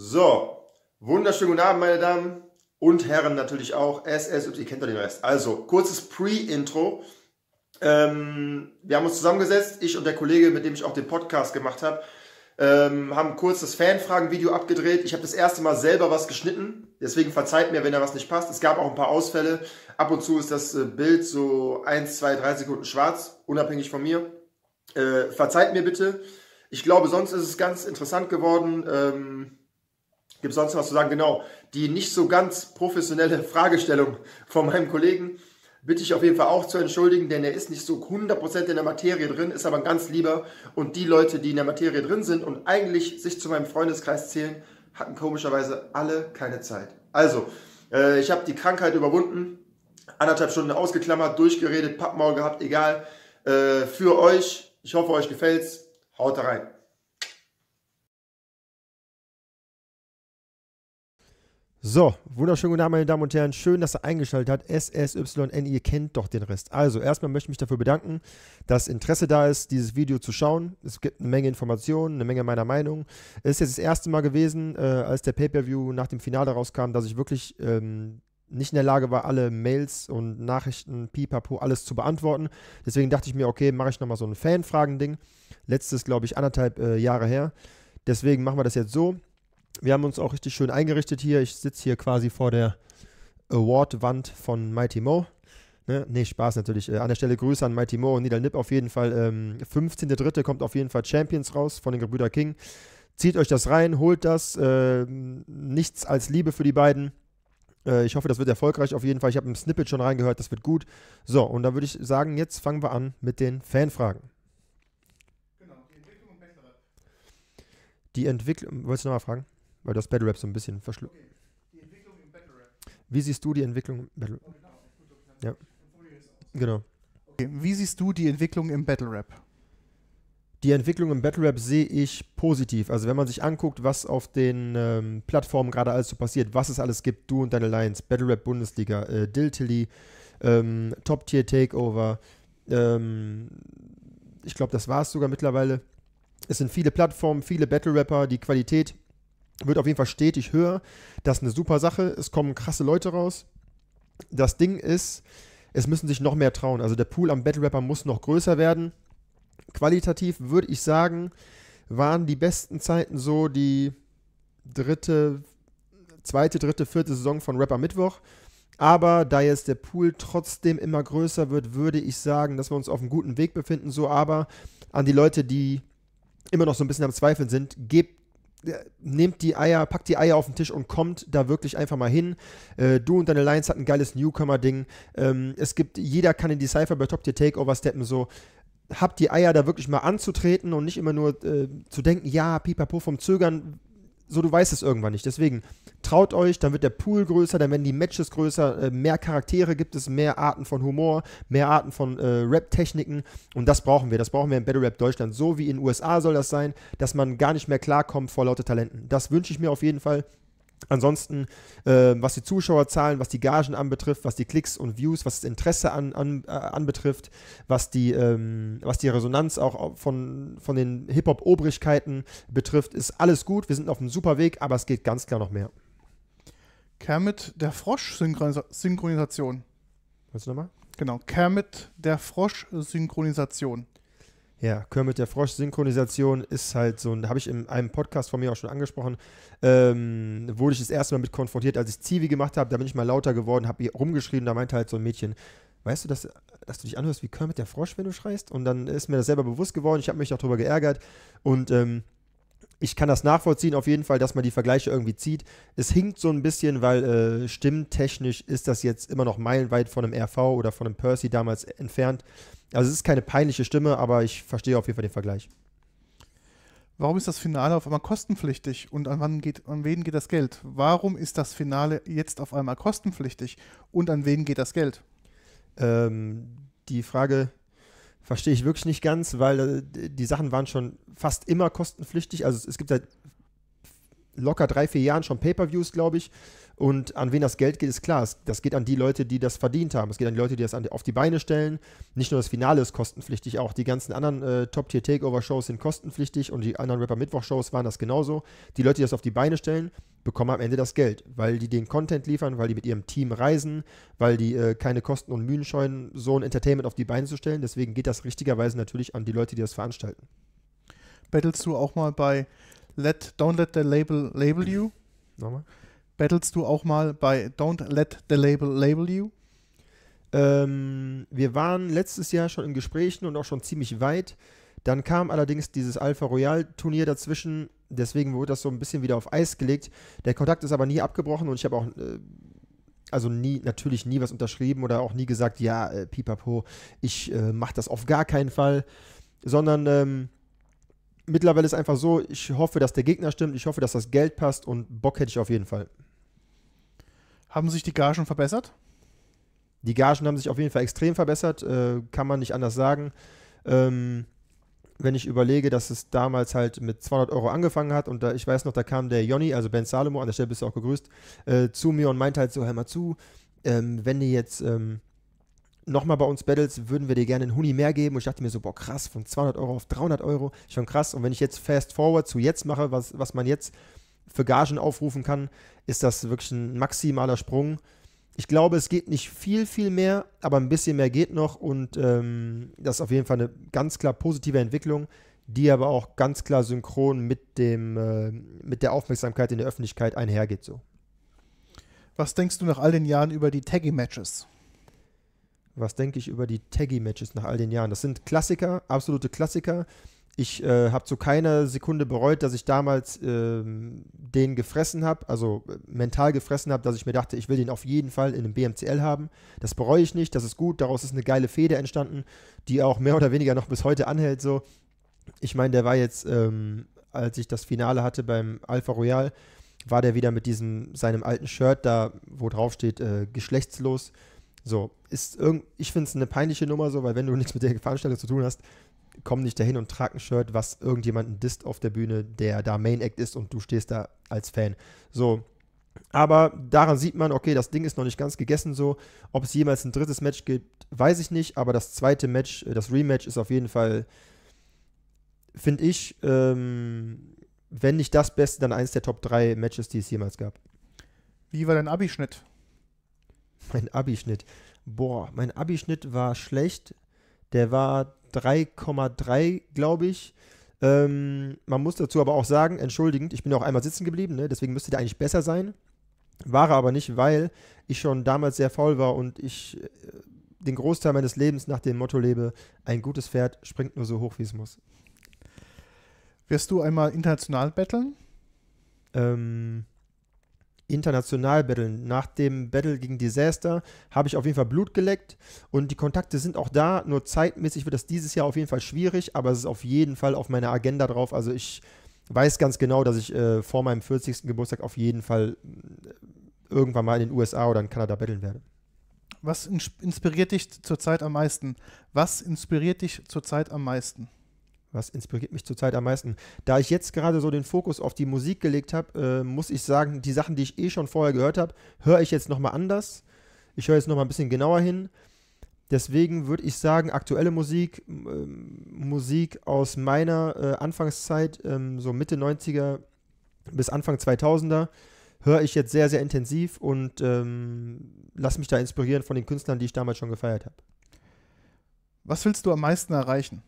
So, wunderschönen guten Abend, meine Damen und Herren natürlich auch. SS, ihr kennt doch den Rest. Also, kurzes Pre-Intro. Ähm, wir haben uns zusammengesetzt, ich und der Kollege, mit dem ich auch den Podcast gemacht habe, ähm, haben kurz das Fanfragen-Video abgedreht. Ich habe das erste Mal selber was geschnitten, deswegen verzeiht mir, wenn da was nicht passt. Es gab auch ein paar Ausfälle. Ab und zu ist das äh, Bild so 1, 2, 3 Sekunden schwarz, unabhängig von mir. Äh, verzeiht mir bitte. Ich glaube, sonst ist es ganz interessant geworden. Ähm, Gibt es sonst was zu sagen? Genau, die nicht so ganz professionelle Fragestellung von meinem Kollegen bitte ich auf jeden Fall auch zu entschuldigen, denn er ist nicht so 100% in der Materie drin, ist aber ein ganz lieber. Und die Leute, die in der Materie drin sind und eigentlich sich zu meinem Freundeskreis zählen, hatten komischerweise alle keine Zeit. Also, äh, ich habe die Krankheit überwunden, anderthalb Stunden ausgeklammert, durchgeredet, Pappmaul gehabt, egal. Äh, für euch, ich hoffe, euch gefällt's. Haut rein. So, wunderschönen guten Abend, meine Damen und Herren. Schön, dass ihr eingeschaltet habt. SSYN, ihr kennt doch den Rest. Also, erstmal möchte ich mich dafür bedanken, dass Interesse da ist, dieses Video zu schauen. Es gibt eine Menge Informationen, eine Menge meiner Meinung. Es ist jetzt das erste Mal gewesen, äh, als der Pay-Per-View nach dem Finale rauskam, dass ich wirklich ähm, nicht in der Lage war, alle Mails und Nachrichten, pipapo, alles zu beantworten. Deswegen dachte ich mir, okay, mache ich nochmal so ein Fanfragen-Ding. Letztes, glaube ich, anderthalb äh, Jahre her. Deswegen machen wir das jetzt so wir haben uns auch richtig schön eingerichtet hier. Ich sitze hier quasi vor der Award-Wand von Mighty Mo. Ne? Nee, Spaß natürlich. Äh, an der Stelle Grüße an Mighty Mo und Nidal Nip auf jeden Fall. Ähm, 15.3. kommt auf jeden Fall Champions raus von den Gebrüder King. Zieht euch das rein, holt das. Äh, nichts als Liebe für die beiden. Äh, ich hoffe, das wird erfolgreich auf jeden Fall. Ich habe im Snippet schon reingehört, das wird gut. So, und da würde ich sagen, jetzt fangen wir an mit den Fanfragen. Genau, die Entwicklung und Bessere. Die Entwicklung, wolltest du nochmal fragen? Weil das Battle Rap so ein bisschen verschluckt. Okay. Wie siehst du die Entwicklung im Battle Rap? Ja. Genau. Okay. Wie siehst du die Entwicklung im Battle Rap? Die Entwicklung im Battle Rap sehe ich positiv. Also wenn man sich anguckt, was auf den ähm, Plattformen gerade alles so passiert, was es alles gibt, du und deine Lions, Battle Rap Bundesliga, äh, Diltilly, ähm, Top Tier Takeover, ähm, ich glaube, das war es sogar mittlerweile. Es sind viele Plattformen, viele Battle Rapper, die Qualität wird auf jeden Fall stetig höher. Das ist eine super Sache. Es kommen krasse Leute raus. Das Ding ist, es müssen sich noch mehr trauen. Also der Pool am Battle Rapper muss noch größer werden. Qualitativ würde ich sagen, waren die besten Zeiten so die dritte, zweite, dritte, vierte Saison von Rapper Mittwoch. Aber da jetzt der Pool trotzdem immer größer wird, würde ich sagen, dass wir uns auf einem guten Weg befinden. So aber an die Leute, die immer noch so ein bisschen am Zweifeln sind, gebt nehmt die Eier, packt die Eier auf den Tisch und kommt da wirklich einfach mal hin. Äh, du und deine Lions hat ein geiles Newcomer-Ding. Ähm, es gibt, jeder kann in die Cypher bei Top Tier Takeover steppen, so. Habt die Eier da wirklich mal anzutreten und nicht immer nur äh, zu denken, ja, pipapo vom Zögern so du weißt es irgendwann nicht. Deswegen traut euch, dann wird der Pool größer, dann werden die Matches größer, äh, mehr Charaktere gibt es, mehr Arten von Humor, mehr Arten von äh, Rap-Techniken und das brauchen wir. Das brauchen wir in Battle Rap Deutschland. So wie in den USA soll das sein, dass man gar nicht mehr klarkommt vor lauter Talenten. Das wünsche ich mir auf jeden Fall. Ansonsten, äh, was die Zuschauerzahlen, was die Gagen anbetrifft, was die Klicks und Views, was das Interesse an, an, äh, anbetrifft, was die, ähm, was die Resonanz auch von, von den Hip-Hop-Obrigkeiten betrifft, ist alles gut. Wir sind auf einem super Weg, aber es geht ganz klar noch mehr. Kermit der Frosch-Synchronisation. -Synchronis Willst du nochmal? Genau, Kermit der Frosch-Synchronisation. Ja, Kermit der Frosch-Synchronisation ist halt so ein, habe ich in einem Podcast von mir auch schon angesprochen, ähm, wurde ich das erste Mal mit konfrontiert, als ich Zivi gemacht habe, da bin ich mal lauter geworden, habe rumgeschrieben, da meinte halt so ein Mädchen, weißt du, dass, dass du dich anhörst wie Kermit der Frosch, wenn du schreist? Und dann ist mir das selber bewusst geworden, ich habe mich auch darüber geärgert und ähm, ich kann das nachvollziehen, auf jeden Fall, dass man die Vergleiche irgendwie zieht. Es hinkt so ein bisschen, weil äh, stimmtechnisch ist das jetzt immer noch meilenweit von einem RV oder von einem Percy damals entfernt. Also es ist keine peinliche Stimme, aber ich verstehe auf jeden Fall den Vergleich. Warum ist das Finale auf einmal kostenpflichtig und an, wann geht, an wen geht das Geld? Warum ist das Finale jetzt auf einmal kostenpflichtig und an wen geht das Geld? Ähm, die Frage verstehe ich wirklich nicht ganz, weil äh, die Sachen waren schon fast immer kostenpflichtig. Also es gibt seit locker drei, vier Jahren schon Pay-per-Views, glaube ich, und an wen das Geld geht, ist klar. Das geht an die Leute, die das verdient haben. Es geht an die Leute, die das an, auf die Beine stellen. Nicht nur das Finale ist kostenpflichtig, auch die ganzen anderen äh, Top-Tier-Takeover-Shows sind kostenpflichtig und die anderen Rapper-Mittwoch-Shows waren das genauso. Die Leute, die das auf die Beine stellen, bekommen am Ende das Geld, weil die den Content liefern, weil die mit ihrem Team reisen, weil die äh, keine Kosten und Mühen scheuen, so ein Entertainment auf die Beine zu stellen. Deswegen geht das richtigerweise natürlich an die Leute, die das veranstalten. Battlest du auch mal bei Let, Don't Let the Label Label You? Nochmal? Battlest du auch mal bei Don't Let the Label Label You? Ähm, wir waren letztes Jahr schon in Gesprächen und auch schon ziemlich weit. Dann kam allerdings dieses Alpha Royal Turnier dazwischen. Deswegen wurde das so ein bisschen wieder auf Eis gelegt. Der Kontakt ist aber nie abgebrochen und ich habe auch. Äh, also nie, natürlich nie was unterschrieben oder auch nie gesagt, ja, äh, pipapo, ich äh, mache das auf gar keinen Fall, sondern ähm, mittlerweile ist einfach so, ich hoffe, dass der Gegner stimmt, ich hoffe, dass das Geld passt und Bock hätte ich auf jeden Fall. Haben sich die Gagen verbessert? Die Gagen haben sich auf jeden Fall extrem verbessert, äh, kann man nicht anders sagen. Ähm, wenn ich überlege, dass es damals halt mit 200 Euro angefangen hat und da, ich weiß noch, da kam der Jonny, also Ben Salomo, an der Stelle bist du auch gegrüßt, äh, zu mir und meinte halt so, hör mal zu, ähm, wenn du jetzt ähm, nochmal bei uns battles, würden wir dir gerne einen Huni mehr geben. Und ich dachte mir so, boah, krass, von 200 Euro auf 300 Euro, schon krass. Und wenn ich jetzt fast forward zu jetzt mache, was, was man jetzt für Gagen aufrufen kann, ist das wirklich ein maximaler Sprung. Ich glaube, es geht nicht viel, viel mehr, aber ein bisschen mehr geht noch und ähm, das ist auf jeden Fall eine ganz klar positive Entwicklung, die aber auch ganz klar synchron mit, dem, äh, mit der Aufmerksamkeit in der Öffentlichkeit einhergeht. So. Was denkst du nach all den Jahren über die Taggy-Matches? Was denke ich über die Taggy-Matches nach all den Jahren? Das sind Klassiker, absolute Klassiker. Ich äh, habe zu keiner Sekunde bereut, dass ich damals ähm, den gefressen habe, also äh, mental gefressen habe, dass ich mir dachte, ich will den auf jeden Fall in einem BMCL haben. Das bereue ich nicht, das ist gut. Daraus ist eine geile Fehde entstanden, die auch mehr oder weniger noch bis heute anhält. So, ich meine, der war jetzt, ähm, als ich das Finale hatte beim Alpha Royal, war der wieder mit diesem seinem alten Shirt da, wo drauf steht äh, geschlechtslos. So, ist irgend, ich finde es eine peinliche Nummer so, weil wenn du nichts mit der Veranstaltung zu tun hast, komm nicht dahin und trag ein Shirt, was irgendjemanden disst auf der Bühne, der da Main Act ist und du stehst da als Fan. So. Aber daran sieht man, okay, das Ding ist noch nicht ganz gegessen so. Ob es jemals ein drittes Match gibt, weiß ich nicht. Aber das zweite Match, äh, das Rematch ist auf jeden Fall, finde ich, ähm, wenn nicht das Beste, dann eins der Top 3 Matches, die es jemals gab. Wie war dein Abischnitt? Mein Abischnitt. Boah, mein Abischnitt war schlecht. Der war 3,3, glaube ich. Ähm, man muss dazu aber auch sagen, entschuldigend, ich bin ja auch einmal sitzen geblieben, ne? deswegen müsste der eigentlich besser sein. War er aber nicht, weil ich schon damals sehr faul war und ich äh, den Großteil meines Lebens nach dem Motto lebe, ein gutes Pferd springt nur so hoch, wie es muss. Wirst du einmal international battlen? Ähm, international battlen. Nach dem Battle gegen Disaster habe ich auf jeden Fall Blut geleckt und die Kontakte sind auch da, nur zeitmäßig wird das dieses Jahr auf jeden Fall schwierig, aber es ist auf jeden Fall auf meiner Agenda drauf. Also ich weiß ganz genau, dass ich äh, vor meinem 40. Geburtstag auf jeden Fall äh, irgendwann mal in den USA oder in Kanada battlen werde. Was inspiriert dich zurzeit am meisten? Was inspiriert dich zurzeit am meisten? Was inspiriert mich zurzeit am meisten? Da ich jetzt gerade so den Fokus auf die Musik gelegt habe, äh, muss ich sagen, die Sachen, die ich eh schon vorher gehört habe, höre ich jetzt nochmal anders. Ich höre jetzt nochmal ein bisschen genauer hin. Deswegen würde ich sagen, aktuelle Musik, äh, Musik aus meiner äh, Anfangszeit, ähm, so Mitte 90er bis Anfang 2000er, höre ich jetzt sehr, sehr intensiv und ähm, lasse mich da inspirieren von den Künstlern, die ich damals schon gefeiert habe. Was willst du am meisten erreichen?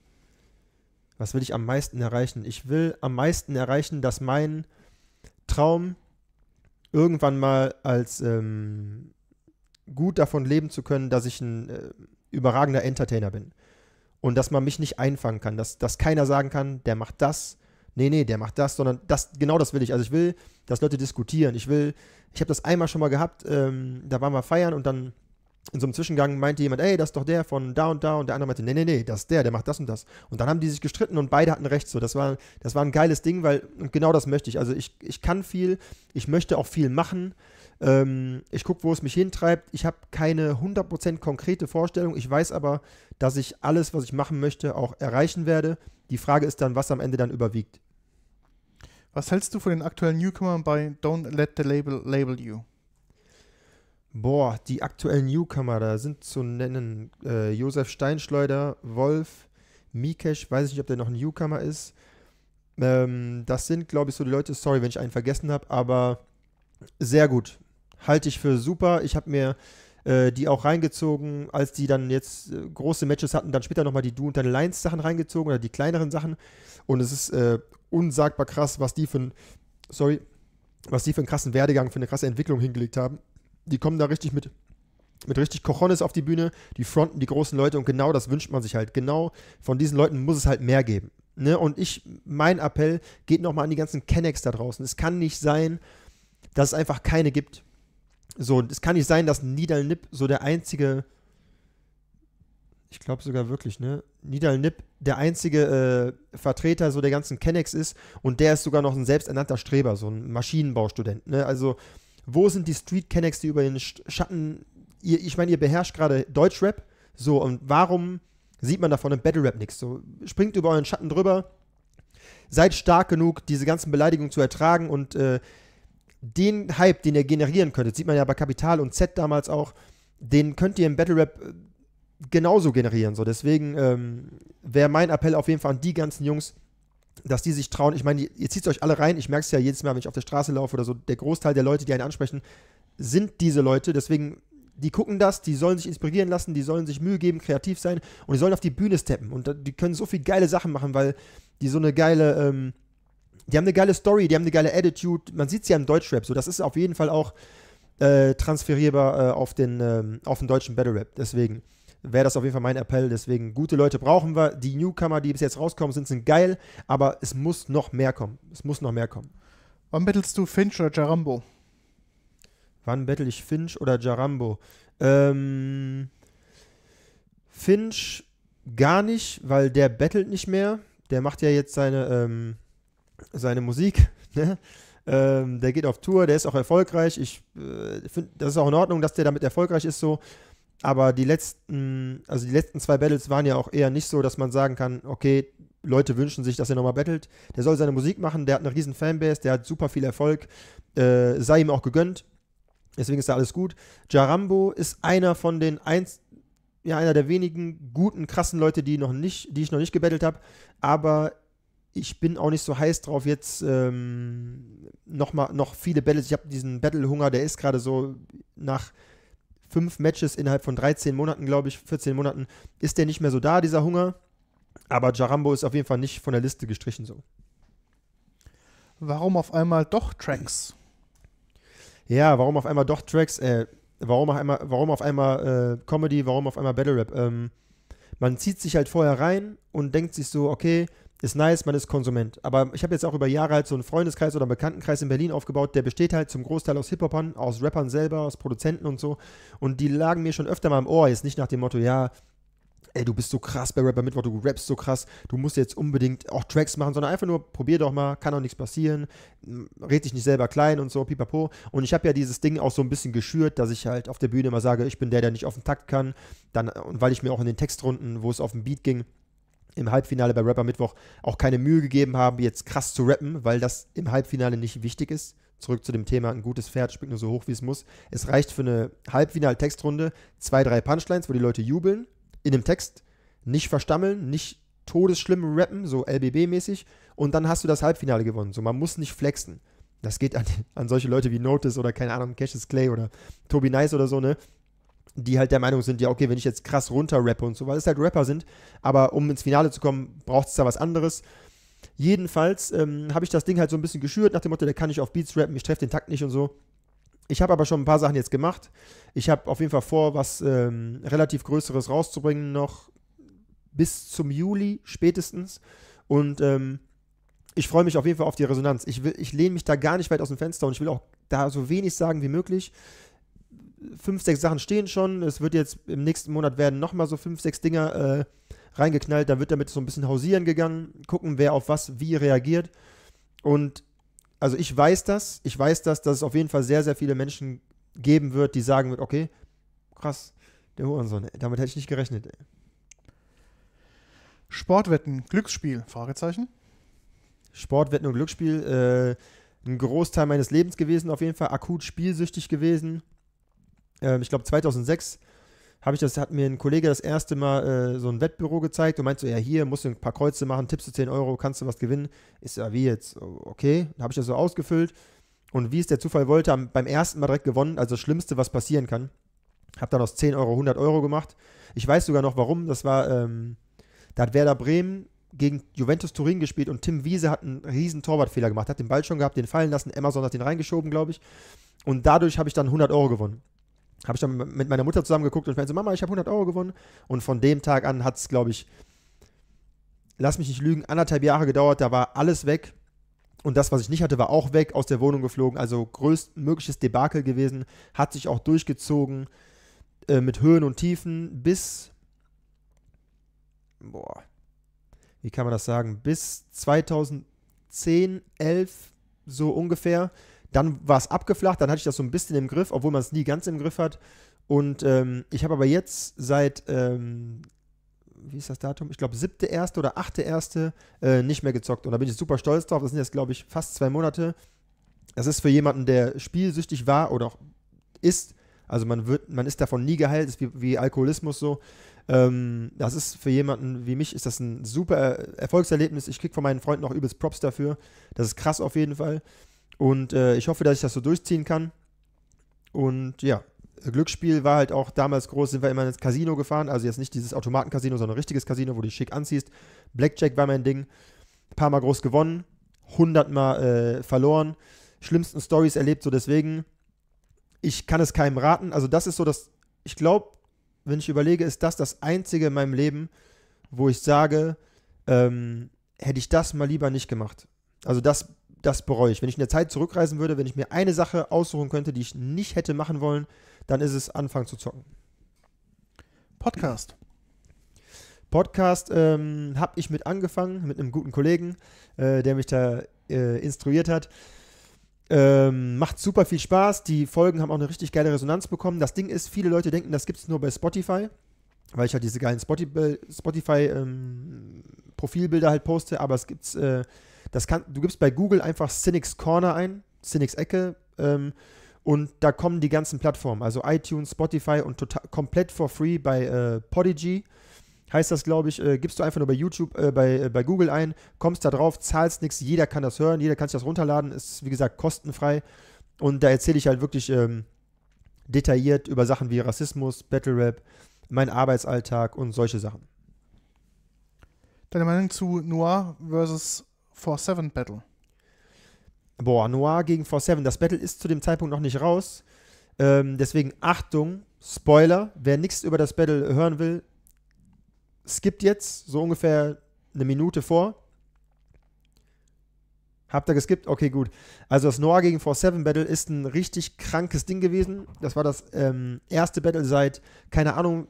was will ich am meisten erreichen? Ich will am meisten erreichen, dass mein Traum irgendwann mal als ähm, gut davon leben zu können, dass ich ein äh, überragender Entertainer bin. Und dass man mich nicht einfangen kann, dass, dass keiner sagen kann, der macht das, nee, nee, der macht das, sondern das, genau das will ich. Also ich will, dass Leute diskutieren. Ich will, ich habe das einmal schon mal gehabt, ähm, da waren wir feiern und dann in so einem Zwischengang meinte jemand, ey, das ist doch der von da und da und der andere meinte, nee, nee, nee, das ist der, der macht das und das. Und dann haben die sich gestritten und beide hatten recht so. Das war, das war ein geiles Ding, weil genau das möchte ich. Also ich, ich kann viel, ich möchte auch viel machen. Ähm, ich gucke, wo es mich hintreibt. Ich habe keine 100% konkrete Vorstellung. Ich weiß aber, dass ich alles, was ich machen möchte, auch erreichen werde. Die Frage ist dann, was am Ende dann überwiegt. Was hältst du von den aktuellen Newcomern bei Don't Let the Label Label You? Boah, die aktuellen Newcomer, da sind zu nennen äh, Josef Steinschleuder, Wolf, Mikesh, weiß ich nicht, ob der noch ein Newcomer ist. Ähm, das sind, glaube ich, so die Leute, sorry, wenn ich einen vergessen habe, aber sehr gut. Halte ich für super. Ich habe mir äh, die auch reingezogen, als die dann jetzt äh, große Matches hatten, dann später nochmal die Du und deine Lines Sachen reingezogen oder die kleineren Sachen. Und es ist äh, unsagbar krass, was die für ein, sorry, was die für einen krassen Werdegang, für eine krasse Entwicklung hingelegt haben die kommen da richtig mit, mit richtig Cochones auf die Bühne, die fronten die großen Leute und genau das wünscht man sich halt. Genau von diesen Leuten muss es halt mehr geben. Ne? Und ich, mein Appell geht nochmal an die ganzen Kennex da draußen. Es kann nicht sein, dass es einfach keine gibt. So, es kann nicht sein, dass Nidal Nip so der einzige, ich glaube sogar wirklich, ne? Nidal Nip der einzige äh, Vertreter so der ganzen Kennex ist und der ist sogar noch ein selbsternannter Streber, so ein Maschinenbaustudent, ne? Also wo sind die Street Connects, die über den Schatten, ihr, ich meine, ihr beherrscht gerade Deutschrap, so, und warum sieht man davon im Battle Rap nichts? So, springt über euren Schatten drüber, seid stark genug, diese ganzen Beleidigungen zu ertragen und äh, den Hype, den ihr generieren könntet, sieht man ja bei Kapital und Z damals auch, den könnt ihr im Battle Rap äh, genauso generieren. So, deswegen ähm, wäre mein Appell auf jeden Fall an die ganzen Jungs, dass die sich trauen. Ich meine, ihr zieht euch alle rein. Ich merke es ja jedes Mal, wenn ich auf der Straße laufe oder so. Der Großteil der Leute, die einen ansprechen, sind diese Leute. Deswegen, die gucken das, die sollen sich inspirieren lassen, die sollen sich Mühe geben, kreativ sein und die sollen auf die Bühne steppen. Und die können so viel geile Sachen machen, weil die so eine geile, ähm, die haben eine geile Story, die haben eine geile Attitude. Man sieht sie ja im Deutschrap so. Das ist auf jeden Fall auch äh, transferierbar äh, auf, den, ähm, auf den deutschen Battle Rap. Deswegen wäre das auf jeden Fall mein Appell. Deswegen, gute Leute brauchen wir. Die Newcomer, die bis jetzt rauskommen, sind, sind geil, aber es muss noch mehr kommen. Es muss noch mehr kommen. Wann battlest du Finch oder Jarambo? Wann battle ich Finch oder Jarambo? Ähm, Finch gar nicht, weil der battelt nicht mehr. Der macht ja jetzt seine, ähm, seine Musik. Ne? Ähm, der geht auf Tour, der ist auch erfolgreich. Ich äh, finde, das ist auch in Ordnung, dass der damit erfolgreich ist so aber die letzten, also die letzten zwei Battles waren ja auch eher nicht so, dass man sagen kann, okay, Leute wünschen sich, dass er nochmal battelt. Der soll seine Musik machen, der hat eine riesen Fanbase, der hat super viel Erfolg, äh, sei ihm auch gegönnt. Deswegen ist da alles gut. Jarambo ist einer von den eins, ja, einer der wenigen guten, krassen Leute, die noch nicht, die ich noch nicht gebettelt habe. Aber ich bin auch nicht so heiß drauf, jetzt ähm, noch, noch viele Battles. Ich habe diesen Battle-Hunger, der ist gerade so nach fünf Matches innerhalb von 13 Monaten, glaube ich, 14 Monaten, ist der nicht mehr so da, dieser Hunger. Aber Jarambo ist auf jeden Fall nicht von der Liste gestrichen so. Warum auf einmal doch Tracks? Ja, warum auf einmal doch Tracks? Äh, warum auf einmal, warum auf einmal äh, Comedy? Warum auf einmal Battle Rap? Ähm, man zieht sich halt vorher rein und denkt sich so, okay, ist nice, man ist Konsument. Aber ich habe jetzt auch über Jahre halt so einen Freundeskreis oder einen Bekanntenkreis in Berlin aufgebaut, der besteht halt zum Großteil aus Hip-Hopern, aus Rappern selber, aus Produzenten und so. Und die lagen mir schon öfter mal im Ohr, jetzt nicht nach dem Motto, ja, ey, du bist so krass bei Rapper Mittwoch, du rappst so krass, du musst jetzt unbedingt auch Tracks machen, sondern einfach nur, probier doch mal, kann auch nichts passieren, red dich nicht selber klein und so, pipapo. Und ich habe ja dieses Ding auch so ein bisschen geschürt, dass ich halt auf der Bühne immer sage, ich bin der, der nicht auf den Takt kann, dann, und weil ich mir auch in den Textrunden, wo es auf den Beat ging, im Halbfinale bei Rapper Mittwoch auch keine Mühe gegeben haben, jetzt krass zu rappen, weil das im Halbfinale nicht wichtig ist. Zurück zu dem Thema, ein gutes Pferd springt nur so hoch, wie es muss. Es reicht für eine Halbfinal-Textrunde zwei, drei Punchlines, wo die Leute jubeln in dem Text, nicht verstammeln, nicht todesschlimm rappen, so LBB-mäßig, und dann hast du das Halbfinale gewonnen. So, man muss nicht flexen. Das geht an, an solche Leute wie Notice oder keine Ahnung, Cassius Clay oder Toby Nice oder so, ne? die halt der Meinung sind, ja, okay, wenn ich jetzt krass runterrappe und so, weil es halt Rapper sind, aber um ins Finale zu kommen, braucht es da was anderes. Jedenfalls ähm, habe ich das Ding halt so ein bisschen geschürt, nach dem Motto, der kann nicht auf Beats rappen, ich treffe den Takt nicht und so. Ich habe aber schon ein paar Sachen jetzt gemacht. Ich habe auf jeden Fall vor, was ähm, relativ Größeres rauszubringen, noch bis zum Juli spätestens. Und ähm, ich freue mich auf jeden Fall auf die Resonanz. Ich, ich lehne mich da gar nicht weit aus dem Fenster und ich will auch da so wenig sagen wie möglich fünf, sechs Sachen stehen schon. Es wird jetzt im nächsten Monat werden nochmal so fünf, sechs Dinger äh, reingeknallt. Da wird damit so ein bisschen hausieren gegangen, gucken, wer auf was wie reagiert. Und also ich weiß das, ich weiß das, dass es auf jeden Fall sehr, sehr viele Menschen geben wird, die sagen wird, okay, krass, der Hurensohn, damit hätte ich nicht gerechnet. Ey. Sportwetten, Glücksspiel, Fragezeichen. Sportwetten und Glücksspiel, äh, ein Großteil meines Lebens gewesen, auf jeden Fall akut spielsüchtig gewesen. Ähm, ich glaube 2006 habe ich das, hat mir ein Kollege das erste Mal äh, so ein Wettbüro gezeigt und meinte so, ja, hier musst du ein paar Kreuze machen, tippst du 10 Euro, kannst du was gewinnen. Ist ja wie jetzt, oh, okay, dann habe ich das so ausgefüllt. Und wie es der Zufall wollte, haben beim ersten Mal direkt gewonnen, also das Schlimmste, was passieren kann. Habe dann aus 10 Euro 100 Euro gemacht. Ich weiß sogar noch warum, das war, ähm, da hat Werder Bremen gegen Juventus Turin gespielt und Tim Wiese hat einen riesen Torwartfehler gemacht, hat den Ball schon gehabt, den fallen lassen, Amazon hat den reingeschoben, glaube ich. Und dadurch habe ich dann 100 Euro gewonnen habe ich dann mit meiner Mutter zusammengeguckt und ich meinte so, Mama, ich habe 100 Euro gewonnen. Und von dem Tag an hat es, glaube ich, lass mich nicht lügen, anderthalb Jahre gedauert, da war alles weg. Und das, was ich nicht hatte, war auch weg, aus der Wohnung geflogen. Also größtmögliches Debakel gewesen, hat sich auch durchgezogen äh, mit Höhen und Tiefen bis, boah, wie kann man das sagen, bis 2010, 11 so ungefähr dann war es abgeflacht, dann hatte ich das so ein bisschen im Griff, obwohl man es nie ganz im Griff hat. Und ähm, ich habe aber jetzt seit, ähm, wie ist das Datum? Ich glaube, 7.1. oder 8.1. Äh, nicht mehr gezockt. Und da bin ich super stolz drauf. Das sind jetzt, glaube ich, fast zwei Monate. Das ist für jemanden, der spielsüchtig war oder auch ist, also man wird, man ist davon nie geheilt, ist wie, wie Alkoholismus so. Ähm, das ist für jemanden wie mich, ist das ein super Erfolgserlebnis. Ich kriege von meinen Freunden auch übelst Props dafür. Das ist krass auf jeden Fall. Und äh, ich hoffe, dass ich das so durchziehen kann. Und ja, Glücksspiel war halt auch damals groß, sind wir immer ins Casino gefahren. Also jetzt nicht dieses Automatencasino, sondern ein richtiges Casino, wo du dich schick anziehst. Blackjack war mein Ding. Ein paar Mal groß gewonnen, 100 Mal äh, verloren. Schlimmsten Stories erlebt, so deswegen. Ich kann es keinem raten. Also das ist so das, ich glaube, wenn ich überlege, ist das das Einzige in meinem Leben, wo ich sage, ähm, hätte ich das mal lieber nicht gemacht. Also das das bereue ich. Wenn ich in der Zeit zurückreisen würde, wenn ich mir eine Sache aussuchen könnte, die ich nicht hätte machen wollen, dann ist es anfangen zu zocken. Podcast. Podcast ähm, habe ich mit angefangen, mit einem guten Kollegen, äh, der mich da äh, instruiert hat. Ähm, macht super viel Spaß. Die Folgen haben auch eine richtig geile Resonanz bekommen. Das Ding ist, viele Leute denken, das gibt es nur bei Spotify, weil ich halt diese geilen Spotify-Profilbilder ähm, halt poste, aber es gibt es äh, das kann, du gibst bei Google einfach Cynics Corner ein, Cynics Ecke, ähm, und da kommen die ganzen Plattformen, also iTunes, Spotify und total, komplett for free bei äh, Podigy. Heißt das, glaube ich, äh, gibst du einfach nur bei YouTube, äh, bei, äh, bei Google ein, kommst da drauf, zahlst nichts, jeder kann das hören, jeder kann sich das runterladen, ist wie gesagt kostenfrei. Und da erzähle ich halt wirklich ähm, detailliert über Sachen wie Rassismus, Battle Rap, mein Arbeitsalltag und solche Sachen. Deine Meinung zu Noir versus 4-7 Battle. Boah, Noir gegen 4-7. Das Battle ist zu dem Zeitpunkt noch nicht raus. Ähm, deswegen Achtung, Spoiler. Wer nichts über das Battle hören will, skippt jetzt so ungefähr eine Minute vor. Habt ihr geskippt? Okay, gut. Also das Noir gegen 4-7 Battle ist ein richtig krankes Ding gewesen. Das war das ähm, erste Battle seit keine Ahnung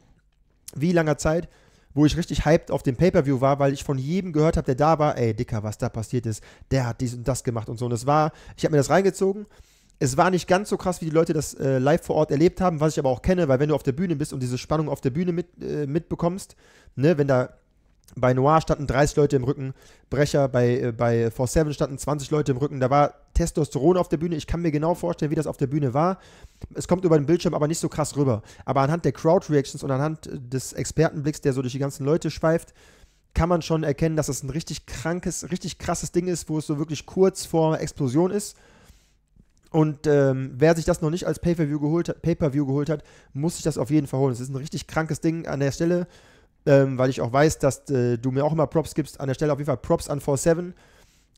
wie langer Zeit wo ich richtig hyped auf dem Pay-Per-View war, weil ich von jedem gehört habe, der da war, ey, Dicker, was da passiert ist, der hat dies und das gemacht und so. Und es war, ich habe mir das reingezogen. Es war nicht ganz so krass, wie die Leute das äh, live vor Ort erlebt haben, was ich aber auch kenne, weil wenn du auf der Bühne bist und diese Spannung auf der Bühne mit, äh, mitbekommst, ne, wenn da bei Noir standen 30 Leute im Rücken, Brecher, bei, äh, bei For standen 20 Leute im Rücken. Da war Testosteron auf der Bühne. Ich kann mir genau vorstellen, wie das auf der Bühne war. Es kommt über den Bildschirm aber nicht so krass rüber. Aber anhand der Crowd-Reactions und anhand äh, des Expertenblicks, der so durch die ganzen Leute schweift, kann man schon erkennen, dass es das ein richtig krankes, richtig krasses Ding ist, wo es so wirklich kurz vor Explosion ist. Und ähm, wer sich das noch nicht als Pay-Per-View geholt, Pay geholt hat, muss sich das auf jeden Fall holen. Es ist ein richtig krankes Ding an der Stelle ähm, weil ich auch weiß, dass äh, du mir auch immer Props gibst. An der Stelle auf jeden Fall Props an 4-7.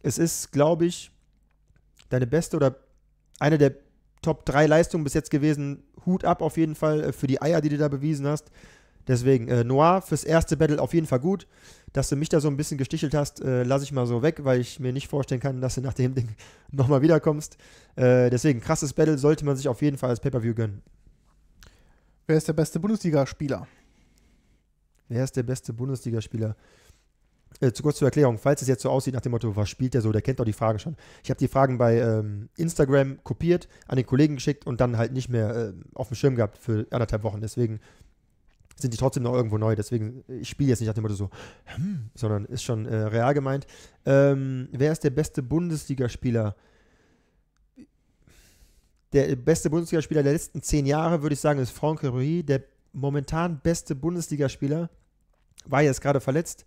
Es ist, glaube ich, deine beste oder eine der Top 3 Leistungen bis jetzt gewesen. Hut ab auf jeden Fall äh, für die Eier, die du da bewiesen hast. Deswegen, äh, Noir fürs erste Battle auf jeden Fall gut. Dass du mich da so ein bisschen gestichelt hast, äh, lasse ich mal so weg, weil ich mir nicht vorstellen kann, dass du nach dem Ding nochmal wiederkommst. Äh, deswegen, krasses Battle sollte man sich auf jeden Fall als Pay-Per-View gönnen. Wer ist der beste Bundesligaspieler? wer ist der beste Bundesligaspieler? Äh, zu kurz zur Erklärung, falls es jetzt so aussieht nach dem Motto, was spielt der so, der kennt doch die Fragen schon. Ich habe die Fragen bei ähm, Instagram kopiert, an den Kollegen geschickt und dann halt nicht mehr äh, auf dem Schirm gehabt für anderthalb Wochen. Deswegen sind die trotzdem noch irgendwo neu. Deswegen, ich spiele jetzt nicht nach dem Motto so, hm, sondern ist schon äh, real gemeint. Ähm, wer ist der beste Bundesligaspieler? Der beste Bundesligaspieler der letzten zehn Jahre, würde ich sagen, ist Franck Rui. Der momentan beste Bundesligaspieler war jetzt gerade verletzt,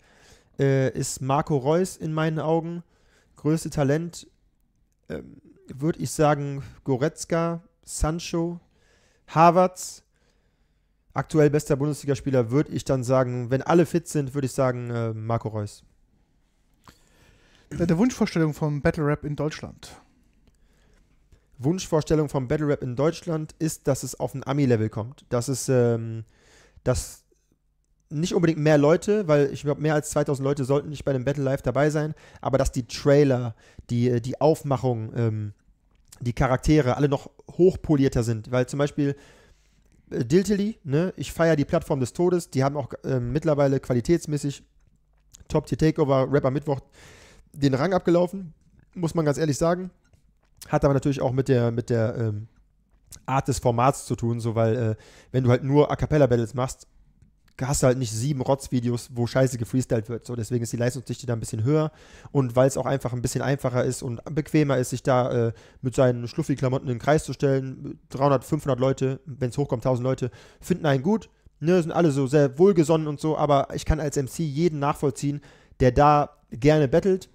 äh, ist Marco Reus in meinen Augen. Größte Talent, ähm, würde ich sagen, Goretzka, Sancho, Havertz. Aktuell bester Bundesligaspieler würde ich dann sagen, wenn alle fit sind, würde ich sagen, äh, Marco Reus. Der Wunschvorstellung vom Battle Rap in Deutschland. Wunschvorstellung vom Battle Rap in Deutschland ist, dass es auf ein Ami-Level kommt. Dass es, ähm, dass nicht unbedingt mehr Leute, weil ich glaube, mehr als 2000 Leute sollten nicht bei einem Battle Live dabei sein, aber dass die Trailer, die, äh, die Aufmachung, ähm, die Charaktere alle noch hochpolierter sind, weil zum Beispiel äh, Diltily, ne, ich feiere die Plattform des Todes, die haben auch äh, mittlerweile qualitätsmäßig Top Tier Takeover, Rapper Mittwoch den Rang abgelaufen, muss man ganz ehrlich sagen. Hat aber natürlich auch mit der, mit der ähm, Art des Formats zu tun, so weil äh, wenn du halt nur A cappella Battles machst, hast du halt nicht sieben Rotz-Videos, wo scheiße gefreestylt wird. So, deswegen ist die Leistungsdichte da ein bisschen höher. Und weil es auch einfach ein bisschen einfacher ist und bequemer ist, sich da äh, mit seinen Schluffi-Klamotten in den Kreis zu stellen. 300, 500 Leute, wenn es hochkommt, 1000 Leute, finden einen gut. Ne, sind alle so sehr wohlgesonnen und so, aber ich kann als MC jeden nachvollziehen, der da gerne bettelt.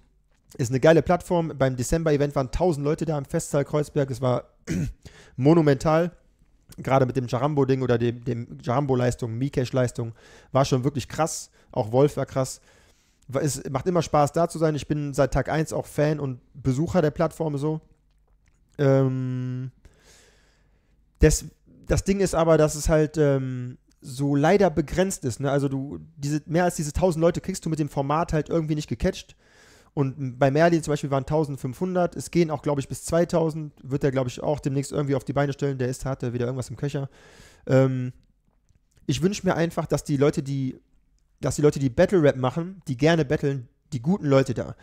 Ist eine geile Plattform. Beim Dezember-Event waren 1000 Leute da im Festsaal Kreuzberg. Es war monumental gerade mit dem Jarambo-Ding oder dem, dem Jarambo-Leistung, Mikesh-Leistung, war schon wirklich krass. Auch Wolf war krass. Es macht immer Spaß, da zu sein. Ich bin seit Tag 1 auch Fan und Besucher der Plattform so. Ähm, das, das Ding ist aber, dass es halt ähm, so leider begrenzt ist. Ne? Also du, diese, mehr als diese 1000 Leute kriegst du mit dem Format halt irgendwie nicht gecatcht. Und bei Merlin zum Beispiel waren 1500. Es gehen auch, glaube ich, bis 2000. Wird er, glaube ich, auch demnächst irgendwie auf die Beine stellen. Der ist, hat wieder irgendwas im Köcher. Ähm, ich wünsche mir einfach, dass die Leute, die, dass die Leute, die Battle Rap machen, die gerne battlen, die guten Leute da,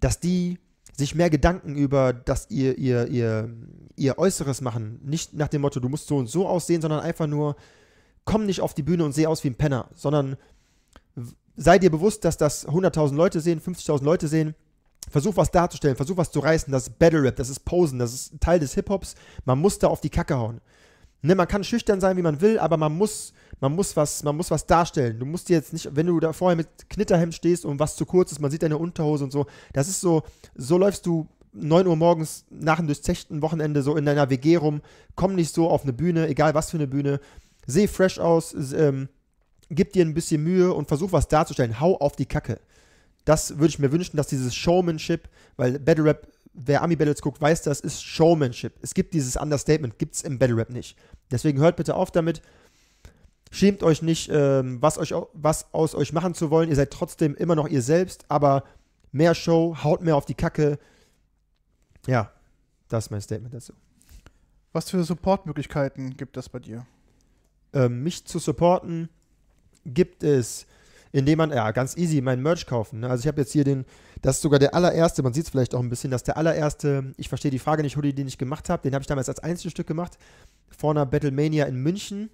dass die sich mehr Gedanken über das ihr, ihr, ihr, ihr Äußeres machen. Nicht nach dem Motto, du musst so und so aussehen, sondern einfach nur, komm nicht auf die Bühne und seh aus wie ein Penner, sondern sei dir bewusst, dass das 100.000 Leute sehen, 50.000 Leute sehen. Versuch was darzustellen, versuch was zu reißen. Das ist Battle Rap, das ist Posen, das ist Teil des Hip-Hops. Man muss da auf die Kacke hauen. Ne, man kann schüchtern sein, wie man will, aber man muss, man muss was, man muss was darstellen. Du musst dir jetzt nicht, wenn du da vorher mit Knitterhemd stehst und was zu kurz ist, man sieht deine Unterhose und so. Das ist so, so läufst du 9 Uhr morgens nach dem durchzechten Wochenende so in deiner WG rum, komm nicht so auf eine Bühne, egal was für eine Bühne, seh fresh aus, ähm, gib dir ein bisschen Mühe und versuch was darzustellen. Hau auf die Kacke. Das würde ich mir wünschen, dass dieses Showmanship, weil Battle Rap, wer Ami Battles guckt, weiß, das ist Showmanship. Es gibt dieses Understatement, gibt es im Battle Rap nicht. Deswegen hört bitte auf damit. Schämt euch nicht, ähm, was, euch, was aus euch machen zu wollen. Ihr seid trotzdem immer noch ihr selbst, aber mehr Show, haut mehr auf die Kacke. Ja, das ist mein Statement dazu. Was für Supportmöglichkeiten gibt das bei dir? Ähm, mich zu supporten gibt es, indem man, ja, ganz easy, mein Merch kaufen. Ne? Also ich habe jetzt hier den, das ist sogar der allererste, man sieht es vielleicht auch ein bisschen, dass der allererste, ich verstehe die Frage nicht, Hoodie, den ich gemacht habe, den habe ich damals als Einzelstück gemacht, vor einer Battlemania in München,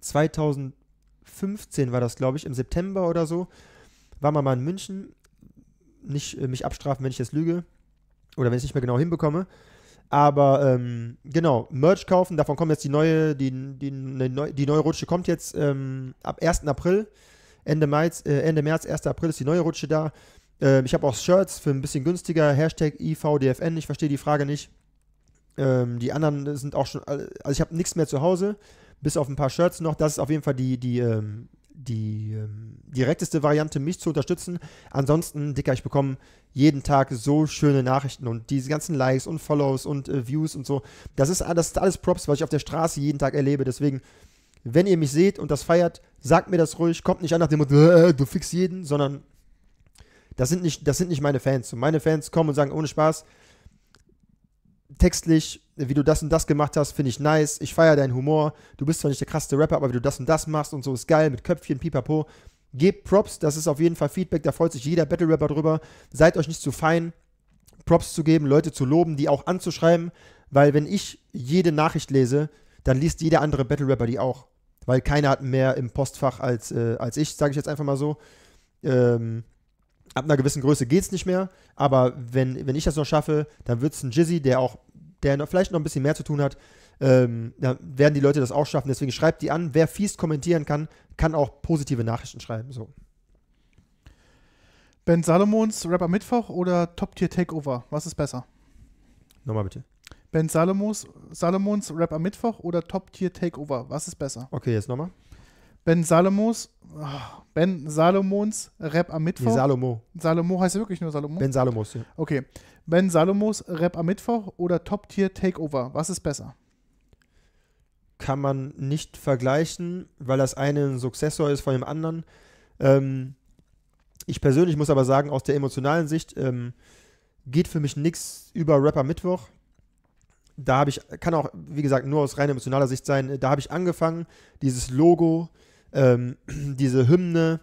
2015 war das, glaube ich, im September oder so, war man mal in München, nicht äh, mich abstrafen, wenn ich jetzt lüge oder wenn ich es nicht mehr genau hinbekomme. Aber ähm, genau, Merch kaufen, davon kommt jetzt die neue, die, die, die, neue, die neue Rutsche kommt jetzt ähm, ab 1. April, Ende März, äh, Ende März, 1. April ist die neue Rutsche da. Äh, ich habe auch Shirts für ein bisschen günstiger, Hashtag IVDFN, ich verstehe die Frage nicht. Ähm, die anderen sind auch schon, also ich habe nichts mehr zu Hause, bis auf ein paar Shirts noch. Das ist auf jeden Fall die, die, ähm, die ähm, direkteste Variante, mich zu unterstützen. Ansonsten, Dicker, ich bekomme jeden Tag so schöne Nachrichten und diese ganzen Likes und Follows und äh, Views und so. Das ist, das ist alles Props, was ich auf der Straße jeden Tag erlebe. Deswegen, wenn ihr mich seht und das feiert, sagt mir das ruhig. Kommt nicht an nach dem Motto, äh, äh du fix jeden, sondern das sind, nicht, das sind nicht meine Fans. Und meine Fans kommen und sagen, ohne Spaß, textlich, wie du das und das gemacht hast, finde ich nice. Ich feiere deinen Humor. Du bist zwar nicht der krasseste Rapper, aber wie du das und das machst und so ist geil mit Köpfchen, pipapo. Gebt Props, das ist auf jeden Fall Feedback, da freut sich jeder Battle Rapper drüber. Seid euch nicht zu fein, Props zu geben, Leute zu loben, die auch anzuschreiben, weil wenn ich jede Nachricht lese, dann liest jeder andere Battle Rapper die auch. Weil keiner hat mehr im Postfach als, äh, als ich, sage ich jetzt einfach mal so. Ähm, ab einer gewissen Größe geht es nicht mehr, aber wenn, wenn ich das noch schaffe, dann wird es ein Jizzy, der auch der noch, vielleicht noch ein bisschen mehr zu tun hat, ähm, da werden die Leute das auch schaffen. Deswegen schreibt die an. Wer fies kommentieren kann, kann auch positive Nachrichten schreiben. So. Ben Salomons Rapper Mittwoch oder Top Tier Takeover? Was ist besser? Nochmal bitte. Ben Salomos, Salomons Rap am Mittwoch oder Top Tier Takeover? Was ist besser? Okay, jetzt nochmal. Ben Salomos, ah, Ben Salomons Rap am Mittwoch. Nee, Salomo. Salomo heißt ja wirklich nur Salomo. Ben Salomos, ja. Okay. Ben Salomos Rap am Mittwoch oder Top Tier Takeover? Was ist besser? Kann man nicht vergleichen, weil das eine ein Successor ist von dem anderen. Ähm, ich persönlich muss aber sagen, aus der emotionalen Sicht ähm, geht für mich nichts über Rapper Mittwoch. Da habe ich, kann auch, wie gesagt, nur aus rein emotionaler Sicht sein, da habe ich angefangen, dieses Logo, ähm, diese Hymne,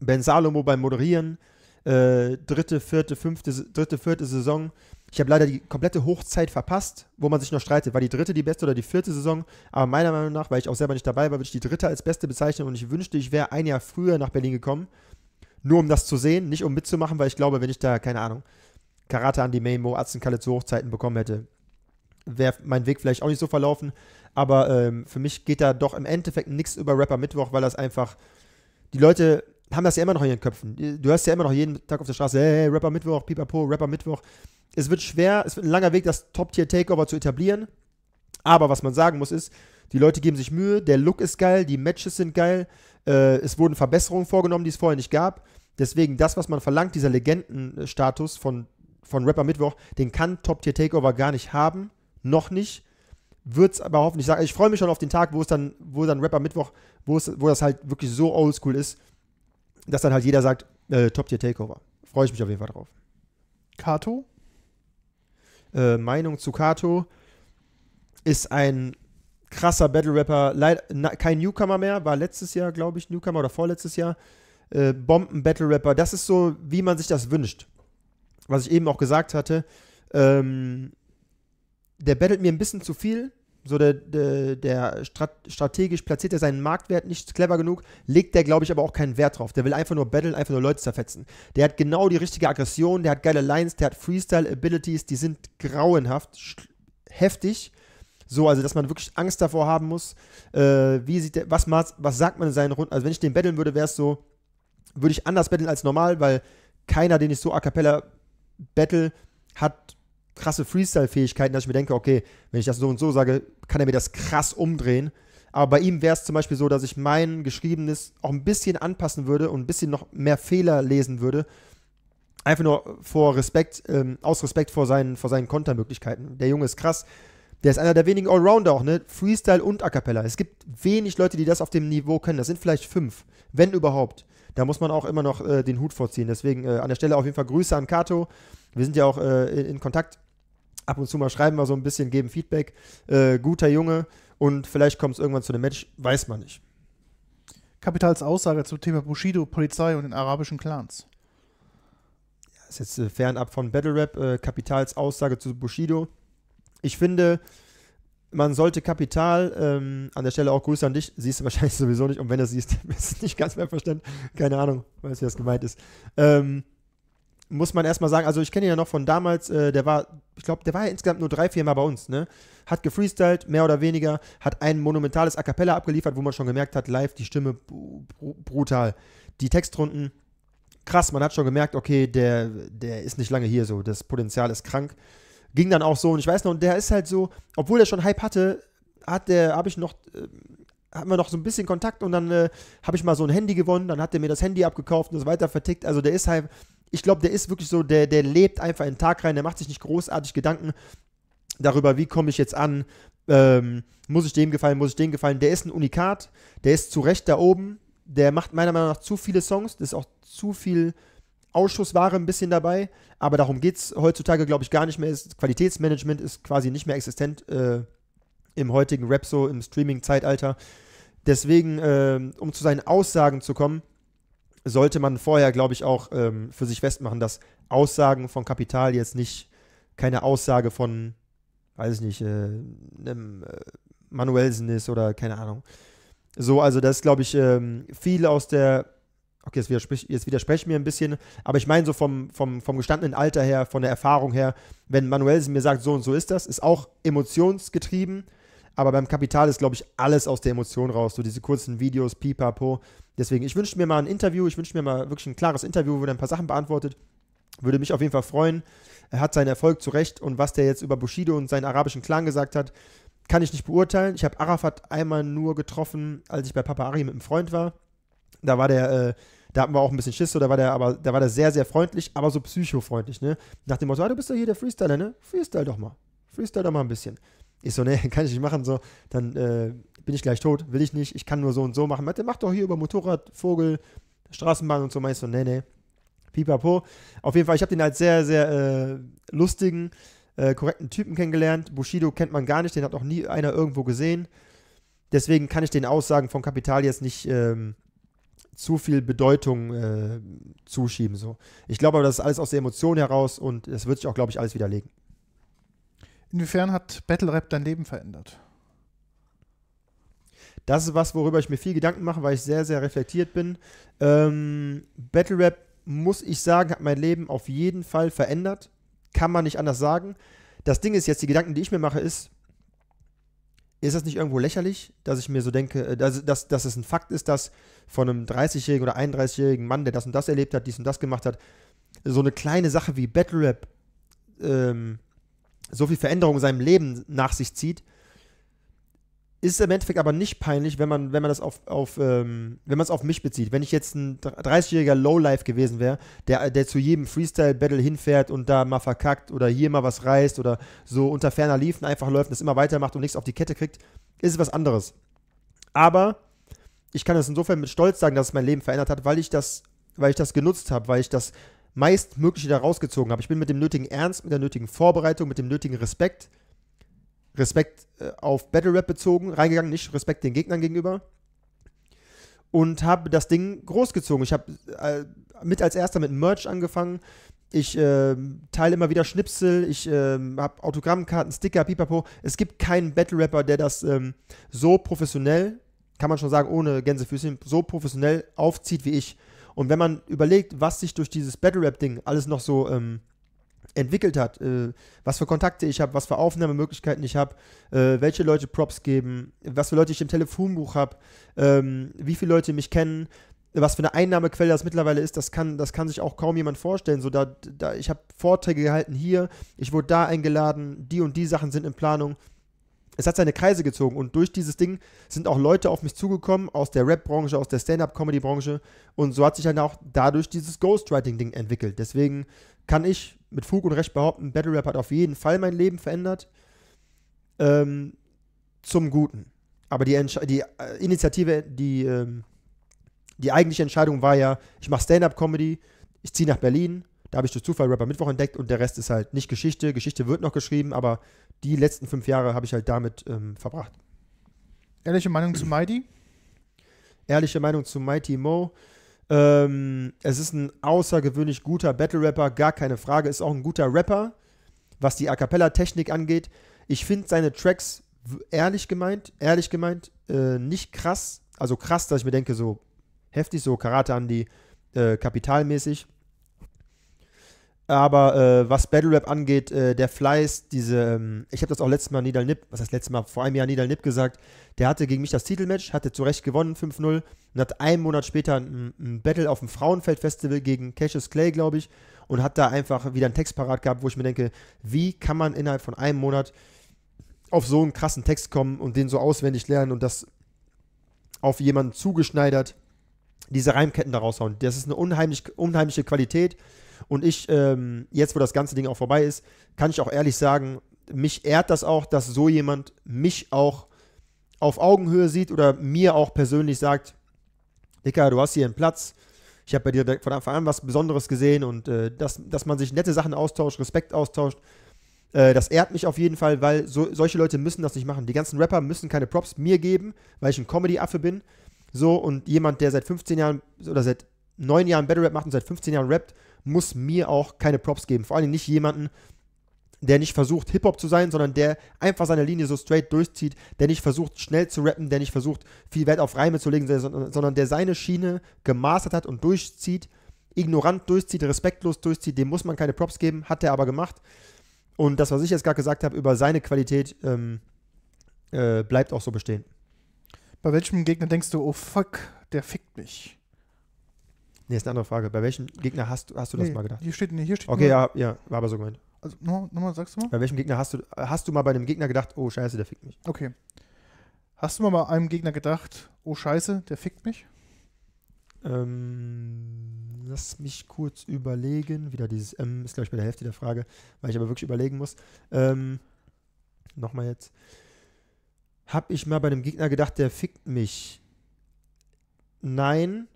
Ben Salomo beim Moderieren, äh, dritte, vierte, fünfte, dritte, vierte Saison. Ich habe leider die komplette Hochzeit verpasst, wo man sich noch streitet. War die dritte die beste oder die vierte Saison? Aber meiner Meinung nach, weil ich auch selber nicht dabei war, würde ich die dritte als beste bezeichnen und ich wünschte, ich wäre ein Jahr früher nach Berlin gekommen. Nur um das zu sehen, nicht um mitzumachen, weil ich glaube, wenn ich da, keine Ahnung, Karate an die Memo, Atzenkalle zu Hochzeiten bekommen hätte, wäre mein Weg vielleicht auch nicht so verlaufen. Aber ähm, für mich geht da doch im Endeffekt nichts über Rapper Mittwoch, weil das einfach. Die Leute haben das ja immer noch in ihren Köpfen. Du hörst ja immer noch jeden Tag auf der Straße, hey, Rapper Mittwoch, Pipapo, Rapper Mittwoch. Es wird schwer, es wird ein langer Weg, das Top-Tier-Takeover zu etablieren. Aber was man sagen muss ist, die Leute geben sich Mühe, der Look ist geil, die Matches sind geil, äh, es wurden Verbesserungen vorgenommen, die es vorher nicht gab. Deswegen das, was man verlangt, dieser Legendenstatus von, von Rapper Mittwoch, den kann Top-Tier Takeover gar nicht haben. Noch nicht. Wird es aber hoffentlich sagen. Ich freue mich schon auf den Tag, wo es dann, wo dann Rapper Mittwoch, wo, es, wo das halt wirklich so oldschool ist, dass dann halt jeder sagt, äh, Top Tier Takeover. Freue ich mich auf jeden Fall drauf. Kato? Äh, Meinung zu Kato ist ein krasser Battle Rapper, kein Newcomer mehr, war letztes Jahr, glaube ich, Newcomer oder vorletztes Jahr. Äh, Bomben-Battle Rapper, das ist so, wie man sich das wünscht. Was ich eben auch gesagt hatte, ähm, der battelt mir ein bisschen zu viel, so der, der, der strategisch platziert er seinen Marktwert nicht clever genug, legt der, glaube ich, aber auch keinen Wert drauf. Der will einfach nur battlen, einfach nur Leute zerfetzen. Der hat genau die richtige Aggression, der hat geile Lines, der hat Freestyle-Abilities, die sind grauenhaft, heftig. So, also dass man wirklich Angst davor haben muss. Äh, wie sieht der, was, was sagt man in seinen Runden? Also wenn ich den battlen würde, wäre es so, würde ich anders battlen als normal, weil keiner, den ich so a cappella battle, hat krasse Freestyle-Fähigkeiten, dass ich mir denke, okay, wenn ich das so und so sage, kann er mir das krass umdrehen. Aber bei ihm wäre es zum Beispiel so, dass ich mein Geschriebenes auch ein bisschen anpassen würde und ein bisschen noch mehr Fehler lesen würde. Einfach nur vor Respekt, ähm, aus Respekt vor seinen, vor seinen Kontermöglichkeiten. Der Junge ist krass. Der ist einer der wenigen Allrounder auch, ne? Freestyle und A Cappella. Es gibt wenig Leute, die das auf dem Niveau können. Das sind vielleicht fünf, wenn überhaupt. Da muss man auch immer noch äh, den Hut vorziehen. Deswegen äh, an der Stelle auf jeden Fall Grüße an Kato. Wir sind ja auch äh, in, in Kontakt ab und zu mal schreiben wir so ein bisschen, geben Feedback. Äh, guter Junge und vielleicht kommt es irgendwann zu einem Match, weiß man nicht. Kapitals Aussage zum Thema Bushido, Polizei und den arabischen Clans. Ja, ist jetzt äh, fernab von Battle Rap. Äh, Kapitals Aussage zu Bushido. Ich finde, man sollte Kapital, ähm, an der Stelle auch Grüße an dich, siehst du wahrscheinlich sowieso nicht, und wenn du siehst, ist nicht ganz mehr verstanden. Keine Ahnung, weiß, wie das gemeint ist. Ähm, muss man erstmal sagen, also ich kenne ihn ja noch von damals, äh, der war, ich glaube, der war ja insgesamt nur drei, vier Mal bei uns, ne? Hat gefreestylt, mehr oder weniger, hat ein monumentales A Cappella abgeliefert, wo man schon gemerkt hat, live die Stimme brutal. Die Textrunden, krass, man hat schon gemerkt, okay, der, der ist nicht lange hier so, das Potenzial ist krank. Ging dann auch so und ich weiß noch, und der ist halt so, obwohl er schon Hype hatte, hat der, habe ich noch, äh, hatten wir noch so ein bisschen Kontakt und dann äh, habe ich mal so ein Handy gewonnen, dann hat er mir das Handy abgekauft und das weiter vertickt. Also der ist halt, ich glaube, der ist wirklich so, der, der lebt einfach in den Tag rein, der macht sich nicht großartig Gedanken darüber, wie komme ich jetzt an, ähm, muss ich dem gefallen, muss ich dem gefallen. Der ist ein Unikat, der ist zu Recht da oben, der macht meiner Meinung nach zu viele Songs, das ist auch zu viel Ausschussware ein bisschen dabei, aber darum geht es heutzutage, glaube ich, gar nicht mehr. Qualitätsmanagement ist quasi nicht mehr existent äh, im heutigen Rap, so im Streaming-Zeitalter. Deswegen, äh, um zu seinen Aussagen zu kommen, sollte man vorher, glaube ich, auch ähm, für sich festmachen, dass Aussagen von Kapital jetzt nicht keine Aussage von, weiß ich nicht, äh, einem äh, Manuelsen ist oder keine Ahnung. So, also das glaube ich, ähm, viel aus der, okay, jetzt widerspreche, jetzt widerspreche mir ein bisschen, aber ich meine so vom, vom, vom gestandenen Alter her, von der Erfahrung her, wenn Manuelsen mir sagt, so und so ist das, ist auch emotionsgetrieben, aber beim Kapital ist, glaube ich, alles aus der Emotion raus. So diese kurzen Videos, pipapo. Deswegen, ich wünsche mir mal ein Interview. Ich wünsche mir mal wirklich ein klares Interview, wo er ein paar Sachen beantwortet. Würde mich auf jeden Fall freuen. Er hat seinen Erfolg zurecht. Und was der jetzt über Bushido und seinen arabischen Clan gesagt hat, kann ich nicht beurteilen. Ich habe Arafat einmal nur getroffen, als ich bei Papa Ari mit einem Freund war. Da war der, äh, da hatten wir auch ein bisschen Schiss, so, da war der, aber da war der sehr, sehr freundlich, aber so psychofreundlich, ne? Nach dem Motto, ah, du bist doch hier der Freestyler, ne? Freestyle doch mal. Freestyle doch mal ein bisschen. Ich so, nee, kann ich nicht machen, so, dann äh, bin ich gleich tot, will ich nicht, ich kann nur so und so machen. Meinte, mach doch hier über Motorrad, Vogel, Straßenbahn und so. Meinte ich so, nee, nee, pipapo. Auf jeden Fall, ich habe den als sehr, sehr äh, lustigen, äh, korrekten Typen kennengelernt. Bushido kennt man gar nicht, den hat noch nie einer irgendwo gesehen. Deswegen kann ich den Aussagen von Kapital jetzt nicht ähm, zu viel Bedeutung äh, zuschieben. So. Ich glaube aber, das ist alles aus der Emotion heraus und das wird sich auch, glaube ich, alles widerlegen. Inwiefern hat Battle Rap dein Leben verändert? Das ist was, worüber ich mir viel Gedanken mache, weil ich sehr, sehr reflektiert bin. Ähm, Battle Rap, muss ich sagen, hat mein Leben auf jeden Fall verändert. Kann man nicht anders sagen. Das Ding ist jetzt, die Gedanken, die ich mir mache, ist, ist das nicht irgendwo lächerlich, dass ich mir so denke, äh, dass, dass, dass es ein Fakt ist, dass von einem 30-jährigen oder 31-jährigen Mann, der das und das erlebt hat, dies und das gemacht hat, so eine kleine Sache wie Battle Rap ähm, so viel Veränderung in seinem Leben nach sich zieht, ist im Endeffekt aber nicht peinlich, wenn man, wenn man das auf, auf ähm, wenn man es auf mich bezieht. Wenn ich jetzt ein 30-jähriger Lowlife gewesen wäre, der, der zu jedem Freestyle-Battle hinfährt und da mal verkackt oder hier mal was reißt oder so unter ferner Liefen einfach läuft, und das immer weitermacht und nichts auf die Kette kriegt, ist es was anderes. Aber ich kann es insofern mit Stolz sagen, dass es mein Leben verändert hat, weil ich das, weil ich das genutzt habe, weil ich das meistmögliche da rausgezogen habe. Ich bin mit dem nötigen Ernst, mit der nötigen Vorbereitung, mit dem nötigen Respekt, Respekt äh, auf Battle Rap bezogen, reingegangen, nicht Respekt den Gegnern gegenüber. Und habe das Ding großgezogen. Ich habe äh, mit als erster mit Merch angefangen. Ich äh, teile immer wieder Schnipsel, ich ähm, habe Autogrammkarten, Sticker, pipapo. Es gibt keinen Battle Rapper, der das ähm, so professionell, kann man schon sagen, ohne Gänsefüßchen, so professionell aufzieht wie ich. Und wenn man überlegt, was sich durch dieses Battle Rap-Ding alles noch so ähm, entwickelt hat, äh, was für Kontakte ich habe, was für Aufnahmemöglichkeiten ich habe, äh, welche Leute Props geben, was für Leute ich im Telefonbuch habe, ähm, wie viele Leute mich kennen, was für eine Einnahmequelle das mittlerweile ist, das kann, das kann sich auch kaum jemand vorstellen. So, da, da, ich habe Vorträge gehalten hier, ich wurde da eingeladen, die und die Sachen sind in Planung es hat seine Kreise gezogen und durch dieses Ding sind auch Leute auf mich zugekommen aus der Rap-Branche, aus der Stand-Up-Comedy-Branche und so hat sich dann halt auch dadurch dieses Ghostwriting-Ding entwickelt. Deswegen kann ich mit Fug und Recht behaupten, Battle Rap hat auf jeden Fall mein Leben verändert ähm, zum Guten. Aber die, Entsch die äh, Initiative, die, ähm, die eigentliche Entscheidung war ja, ich mache Stand-Up-Comedy, ich ziehe nach Berlin, da habe ich durch Zufall Rapper Mittwoch entdeckt und der Rest ist halt nicht Geschichte. Geschichte wird noch geschrieben, aber die letzten fünf Jahre habe ich halt damit ähm, verbracht. Ehrliche Meinung zu Mighty? Ehrliche Meinung zu Mighty Mo. Ähm, es ist ein außergewöhnlich guter Battle-Rapper, gar keine Frage. Ist auch ein guter Rapper, was die A Cappella-Technik angeht. Ich finde seine Tracks ehrlich gemeint, ehrlich gemeint, äh, nicht krass. Also krass, dass ich mir denke, so heftig, so Karate an die äh, kapitalmäßig. Aber äh, was Battle Rap angeht, äh, der Fleiß, diese, ähm, ich habe das auch letztes Mal Nidal Nip, was heißt letztes Mal, vor einem Jahr Nidal Nip gesagt, der hatte gegen mich das Titelmatch, hatte zu Recht gewonnen, 5-0, und hat einen Monat später ein, ein Battle auf dem Frauenfeld-Festival gegen Cassius Clay, glaube ich, und hat da einfach wieder einen Text parat gehabt, wo ich mir denke, wie kann man innerhalb von einem Monat auf so einen krassen Text kommen und den so auswendig lernen und das auf jemanden zugeschneidert, diese Reimketten da raushauen. Das ist eine unheimlich, unheimliche Qualität und ich, ähm, jetzt wo das ganze Ding auch vorbei ist, kann ich auch ehrlich sagen, mich ehrt das auch, dass so jemand mich auch auf Augenhöhe sieht oder mir auch persönlich sagt, Dicker, du hast hier einen Platz. Ich habe bei dir von Anfang an was Besonderes gesehen und äh, dass, dass man sich nette Sachen austauscht, Respekt austauscht, äh, das ehrt mich auf jeden Fall, weil so, solche Leute müssen das nicht machen. Die ganzen Rapper müssen keine Props mir geben, weil ich ein Comedy-Affe bin. So, und jemand, der seit 15 Jahren oder seit 9 Jahren Battle Rap macht und seit 15 Jahren rappt muss mir auch keine Props geben. Vor allem nicht jemanden, der nicht versucht, Hip-Hop zu sein, sondern der einfach seine Linie so straight durchzieht, der nicht versucht, schnell zu rappen, der nicht versucht, viel Wert auf Reime zu legen, sondern der seine Schiene gemastert hat und durchzieht, ignorant durchzieht, respektlos durchzieht, dem muss man keine Props geben, hat er aber gemacht. Und das, was ich jetzt gerade gesagt habe über seine Qualität, ähm, äh, bleibt auch so bestehen. Bei welchem Gegner denkst du, oh fuck, der fickt mich? Nee, ist eine andere Frage. Bei welchem Gegner hast, hast du das nee, mal gedacht? Hier steht, nee, hier steht Okay, nur, ja, ja, war aber so gemeint. Also nochmal, nochmal, sagst du mal? Bei welchem Gegner hast du, hast du mal bei einem Gegner gedacht, oh scheiße, der fickt mich? Okay. Hast du mal bei einem Gegner gedacht, oh scheiße, der fickt mich? Ähm, lass mich kurz überlegen. Wieder dieses M ist, glaube ich, bei der Hälfte der Frage, weil ich aber wirklich überlegen muss. Ähm, Nochmal jetzt. Hab ich mal bei einem Gegner gedacht, der fickt mich? Nein,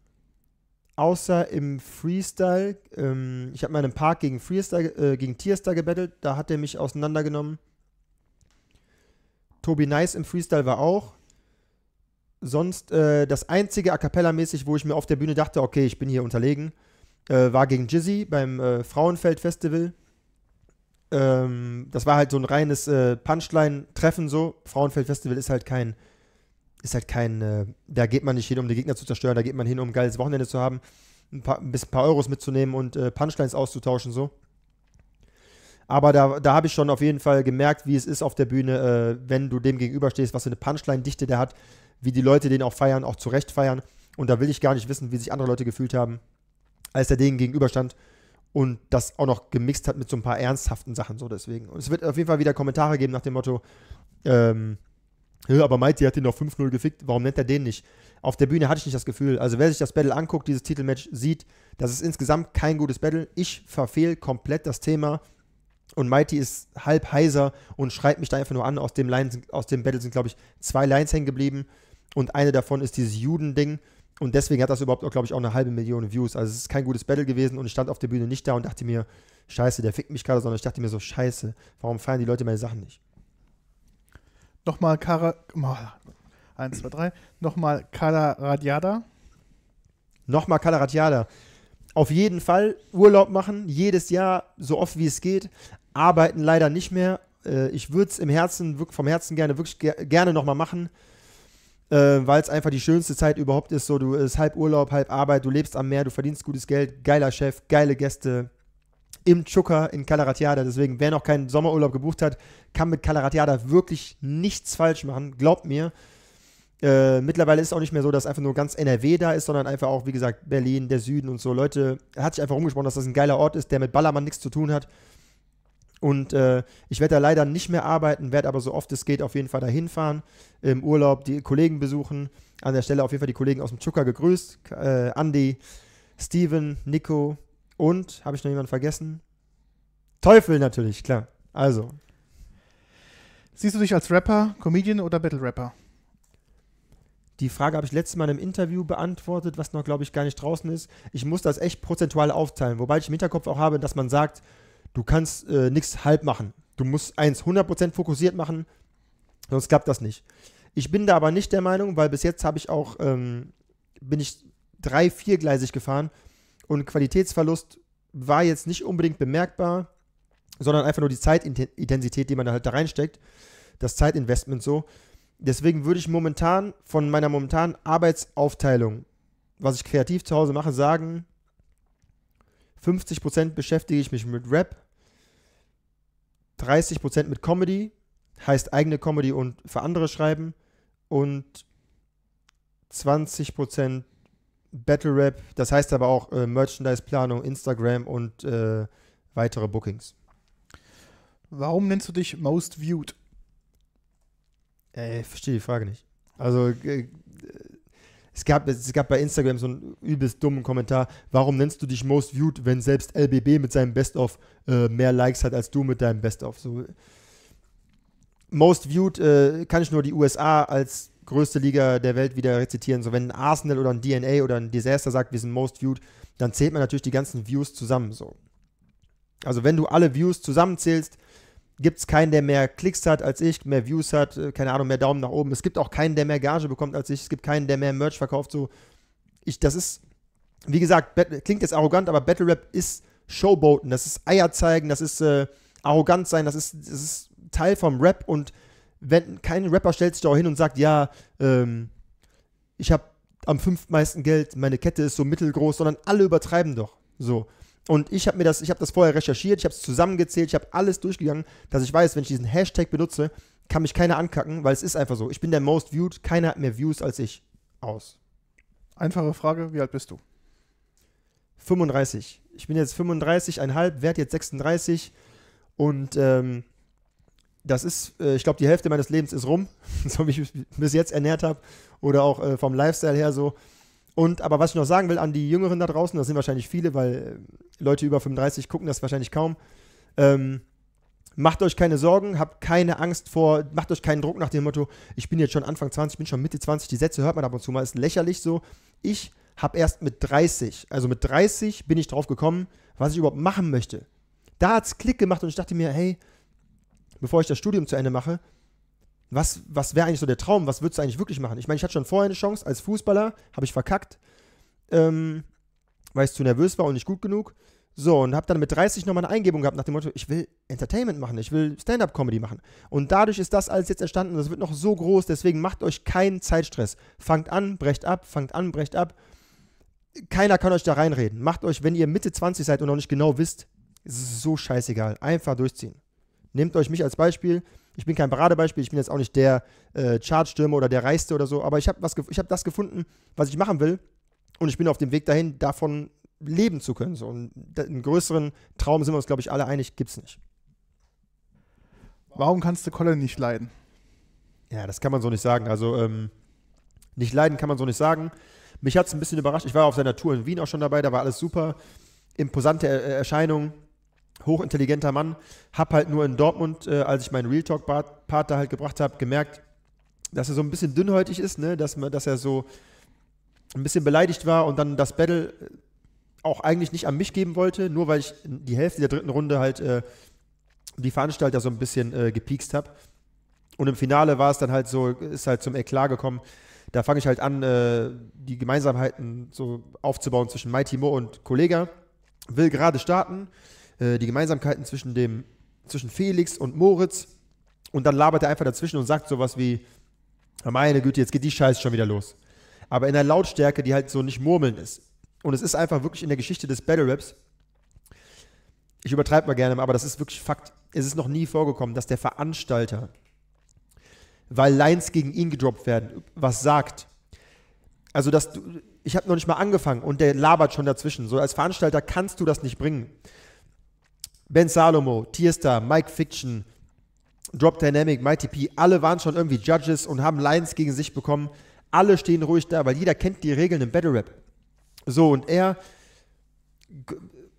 außer im Freestyle. Ähm, ich habe mal in einem Park gegen Freestyle, äh, gegen Tierstar gebettelt, da hat er mich auseinandergenommen. Tobi Nice im Freestyle war auch. Sonst äh, das einzige A Cappella-mäßig, wo ich mir auf der Bühne dachte, okay, ich bin hier unterlegen, äh, war gegen Jizzy beim äh, Frauenfeld-Festival. Ähm, das war halt so ein reines äh, Punchline-Treffen so. Frauenfeld-Festival ist halt kein ist halt kein, äh, da geht man nicht hin, um die Gegner zu zerstören, da geht man hin, um ein geiles Wochenende zu haben, ein, paar, ein paar Euros mitzunehmen und äh, Punchlines auszutauschen, so. Aber da, da habe ich schon auf jeden Fall gemerkt, wie es ist auf der Bühne, äh, wenn du dem gegenüberstehst, was für eine Punchline-Dichte der hat, wie die Leute den auch feiern, auch zurecht feiern. Und da will ich gar nicht wissen, wie sich andere Leute gefühlt haben, als er denen gegenüberstand und das auch noch gemixt hat mit so ein paar ernsthaften Sachen. So deswegen. Und es wird auf jeden Fall wieder Kommentare geben nach dem Motto, ähm, aber Mighty hat ihn doch 5-0 gefickt, warum nennt er den nicht? Auf der Bühne hatte ich nicht das Gefühl. Also wer sich das Battle anguckt, dieses Titelmatch sieht, das ist insgesamt kein gutes Battle. Ich verfehle komplett das Thema und Mighty ist halb heiser und schreit mich da einfach nur an. Aus dem, Line, aus dem Battle sind, glaube ich, zwei Lines hängen geblieben und eine davon ist dieses Juden-Ding. Und deswegen hat das überhaupt, glaube ich, auch eine halbe Million Views. Also es ist kein gutes Battle gewesen und ich stand auf der Bühne nicht da und dachte mir, scheiße, der fickt mich gerade, sondern ich dachte mir so, scheiße, warum feiern die Leute meine Sachen nicht? Nochmal Kara. Oh, eins, zwei, drei. Nochmal Kala Radiada. Nochmal Kala Radiada. Auf jeden Fall Urlaub machen, jedes Jahr, so oft wie es geht. Arbeiten leider nicht mehr. Äh, ich würde es im Herzen, vom Herzen gerne, wirklich gerne nochmal machen, äh, weil es einfach die schönste Zeit überhaupt ist. So, du ist halb Urlaub, halb Arbeit, du lebst am Meer, du verdienst gutes Geld, geiler Chef, geile Gäste, im Chuka in Calaratiada. Deswegen, wer noch keinen Sommerurlaub gebucht hat, kann mit Calaratiada wirklich nichts falsch machen. Glaubt mir. Äh, mittlerweile ist es auch nicht mehr so, dass einfach nur ganz NRW da ist, sondern einfach auch, wie gesagt, Berlin, der Süden und so. Leute, hat sich einfach rumgesprochen, dass das ein geiler Ort ist, der mit Ballermann nichts zu tun hat. Und äh, ich werde da leider nicht mehr arbeiten, werde aber so oft es geht auf jeden Fall da hinfahren, im Urlaub die Kollegen besuchen. An der Stelle auf jeden Fall die Kollegen aus dem Zucker gegrüßt. Äh, Andy, Steven, Nico, und, habe ich noch jemanden vergessen? Teufel natürlich, klar. Also. Siehst du dich als Rapper, Comedian oder Battle-Rapper? Die Frage habe ich letztes Mal im Interview beantwortet, was noch, glaube ich, gar nicht draußen ist. Ich muss das echt prozentual aufteilen, wobei ich im Hinterkopf auch habe, dass man sagt, du kannst äh, nichts halb machen. Du musst eins 100% fokussiert machen, sonst klappt das nicht. Ich bin da aber nicht der Meinung, weil bis jetzt habe ich auch, ähm, bin ich drei, viergleisig gefahren und Qualitätsverlust war jetzt nicht unbedingt bemerkbar, sondern einfach nur die Zeitintensität, die man da halt da reinsteckt, das Zeitinvestment so. Deswegen würde ich momentan von meiner momentanen Arbeitsaufteilung, was ich kreativ zu Hause mache, sagen, 50% beschäftige ich mich mit Rap, 30% mit Comedy, heißt eigene Comedy und für andere schreiben und 20% Battle Rap, das heißt aber auch äh, Merchandise-Planung, Instagram und äh, weitere Bookings. Warum nennst du dich Most Viewed? Äh, ich verstehe die Frage nicht. Also, äh, äh, es, gab, es gab bei Instagram so einen übelst dummen Kommentar. Warum nennst du dich Most Viewed, wenn selbst LBB mit seinem Best-of äh, mehr Likes hat als du mit deinem Best-of? So, äh, Most Viewed kann ich nur die USA als größte Liga der Welt wieder rezitieren. So, wenn ein Arsenal oder ein DNA oder ein Disaster sagt, wir sind most viewed, dann zählt man natürlich die ganzen Views zusammen. So. Also, wenn du alle Views zusammenzählst, gibt es keinen, der mehr Klicks hat als ich, mehr Views hat, äh, keine Ahnung, mehr Daumen nach oben. Es gibt auch keinen, der mehr Gage bekommt als ich. Es gibt keinen, der mehr Merch verkauft. So, ich, das ist, wie gesagt, klingt jetzt arrogant, aber Battle Rap ist Showboaten. Das ist Eier zeigen, das ist äh, arrogant sein, das ist, das ist Teil vom Rap und wenn kein Rapper stellt sich da auch hin und sagt, ja, ähm, ich habe am fünftmeisten Geld, meine Kette ist so mittelgroß, sondern alle übertreiben doch. So. Und ich habe mir das, ich habe das vorher recherchiert, ich habe es zusammengezählt, ich habe alles durchgegangen, dass ich weiß, wenn ich diesen Hashtag benutze, kann mich keiner ankacken, weil es ist einfach so. Ich bin der most viewed, keiner hat mehr Views als ich. Aus. Einfache Frage, wie alt bist du? 35. Ich bin jetzt 35,5, werde jetzt 36 und ähm, das ist, äh, ich glaube, die Hälfte meines Lebens ist rum, so wie ich mich bis jetzt ernährt habe oder auch äh, vom Lifestyle her so. Und aber was ich noch sagen will an die Jüngeren da draußen, das sind wahrscheinlich viele, weil äh, Leute über 35 gucken das wahrscheinlich kaum. Ähm, macht euch keine Sorgen, habt keine Angst vor, macht euch keinen Druck nach dem Motto, ich bin jetzt schon Anfang 20, ich bin schon Mitte 20, die Sätze hört man ab und zu mal, ist lächerlich so. Ich habe erst mit 30, also mit 30 bin ich drauf gekommen, was ich überhaupt machen möchte. Da hat es Klick gemacht und ich dachte mir, hey, bevor ich das Studium zu Ende mache, was, was wäre eigentlich so der Traum? Was würdest du eigentlich wirklich machen? Ich meine, ich hatte schon vorher eine Chance als Fußballer, habe ich verkackt, ähm, weil ich zu nervös war und nicht gut genug. So, und habe dann mit 30 nochmal eine Eingebung gehabt nach dem Motto, ich will Entertainment machen, ich will Stand-up-Comedy machen. Und dadurch ist das alles jetzt entstanden, das wird noch so groß, deswegen macht euch keinen Zeitstress. Fangt an, brecht ab, fangt an, brecht ab. Keiner kann euch da reinreden. Macht euch, wenn ihr Mitte 20 seid und noch nicht genau wisst, ist es so scheißegal. Einfach durchziehen. Nehmt euch mich als Beispiel. Ich bin kein Paradebeispiel, ich bin jetzt auch nicht der äh, Chartstürmer oder der Reiste oder so, aber ich habe hab das gefunden, was ich machen will und ich bin auf dem Weg dahin, davon leben zu können. So einen, einen größeren Traum sind wir uns, glaube ich, alle einig, gibt es nicht. Warum kannst du Colin nicht leiden? Ja, das kann man so nicht sagen. Also, ähm, nicht leiden kann man so nicht sagen. Mich hat es ein bisschen überrascht. Ich war auf seiner Tour in Wien auch schon dabei, da war alles super. Imposante Erscheinung, hochintelligenter Mann, habe halt nur in Dortmund, äh, als ich meinen Real Talk-Part da halt gebracht habe, gemerkt, dass er so ein bisschen dünnhäutig ist, ne? dass, dass er so ein bisschen beleidigt war und dann das Battle äh, auch eigentlich nicht an mich geben wollte, nur weil ich die Hälfte der dritten Runde halt äh, die Veranstalter so ein bisschen äh, gepiekst habe. Und im Finale war es dann halt so, ist halt zum Eklat gekommen. Da fange ich halt an, äh, die Gemeinsamheiten so aufzubauen zwischen Mighty Mo und Kollega. Will gerade starten, äh, die Gemeinsamkeiten zwischen, dem, zwischen Felix und Moritz. Und dann labert er einfach dazwischen und sagt sowas wie, meine Güte, jetzt geht die Scheiße schon wieder los. Aber in einer Lautstärke, die halt so nicht murmeln ist. Und es ist einfach wirklich in der Geschichte des Battle Raps, ich übertreibe mal gerne, aber das ist wirklich Fakt. Es ist noch nie vorgekommen, dass der Veranstalter, weil Lines gegen ihn gedroppt werden, was sagt. Also, dass du, ich habe noch nicht mal angefangen und der labert schon dazwischen. So als Veranstalter kannst du das nicht bringen. Ben Salomo, Tierstar, Mike Fiction, Drop Dynamic, Mighty P, alle waren schon irgendwie Judges und haben Lines gegen sich bekommen. Alle stehen ruhig da, weil jeder kennt die Regeln im Battle Rap. So, und er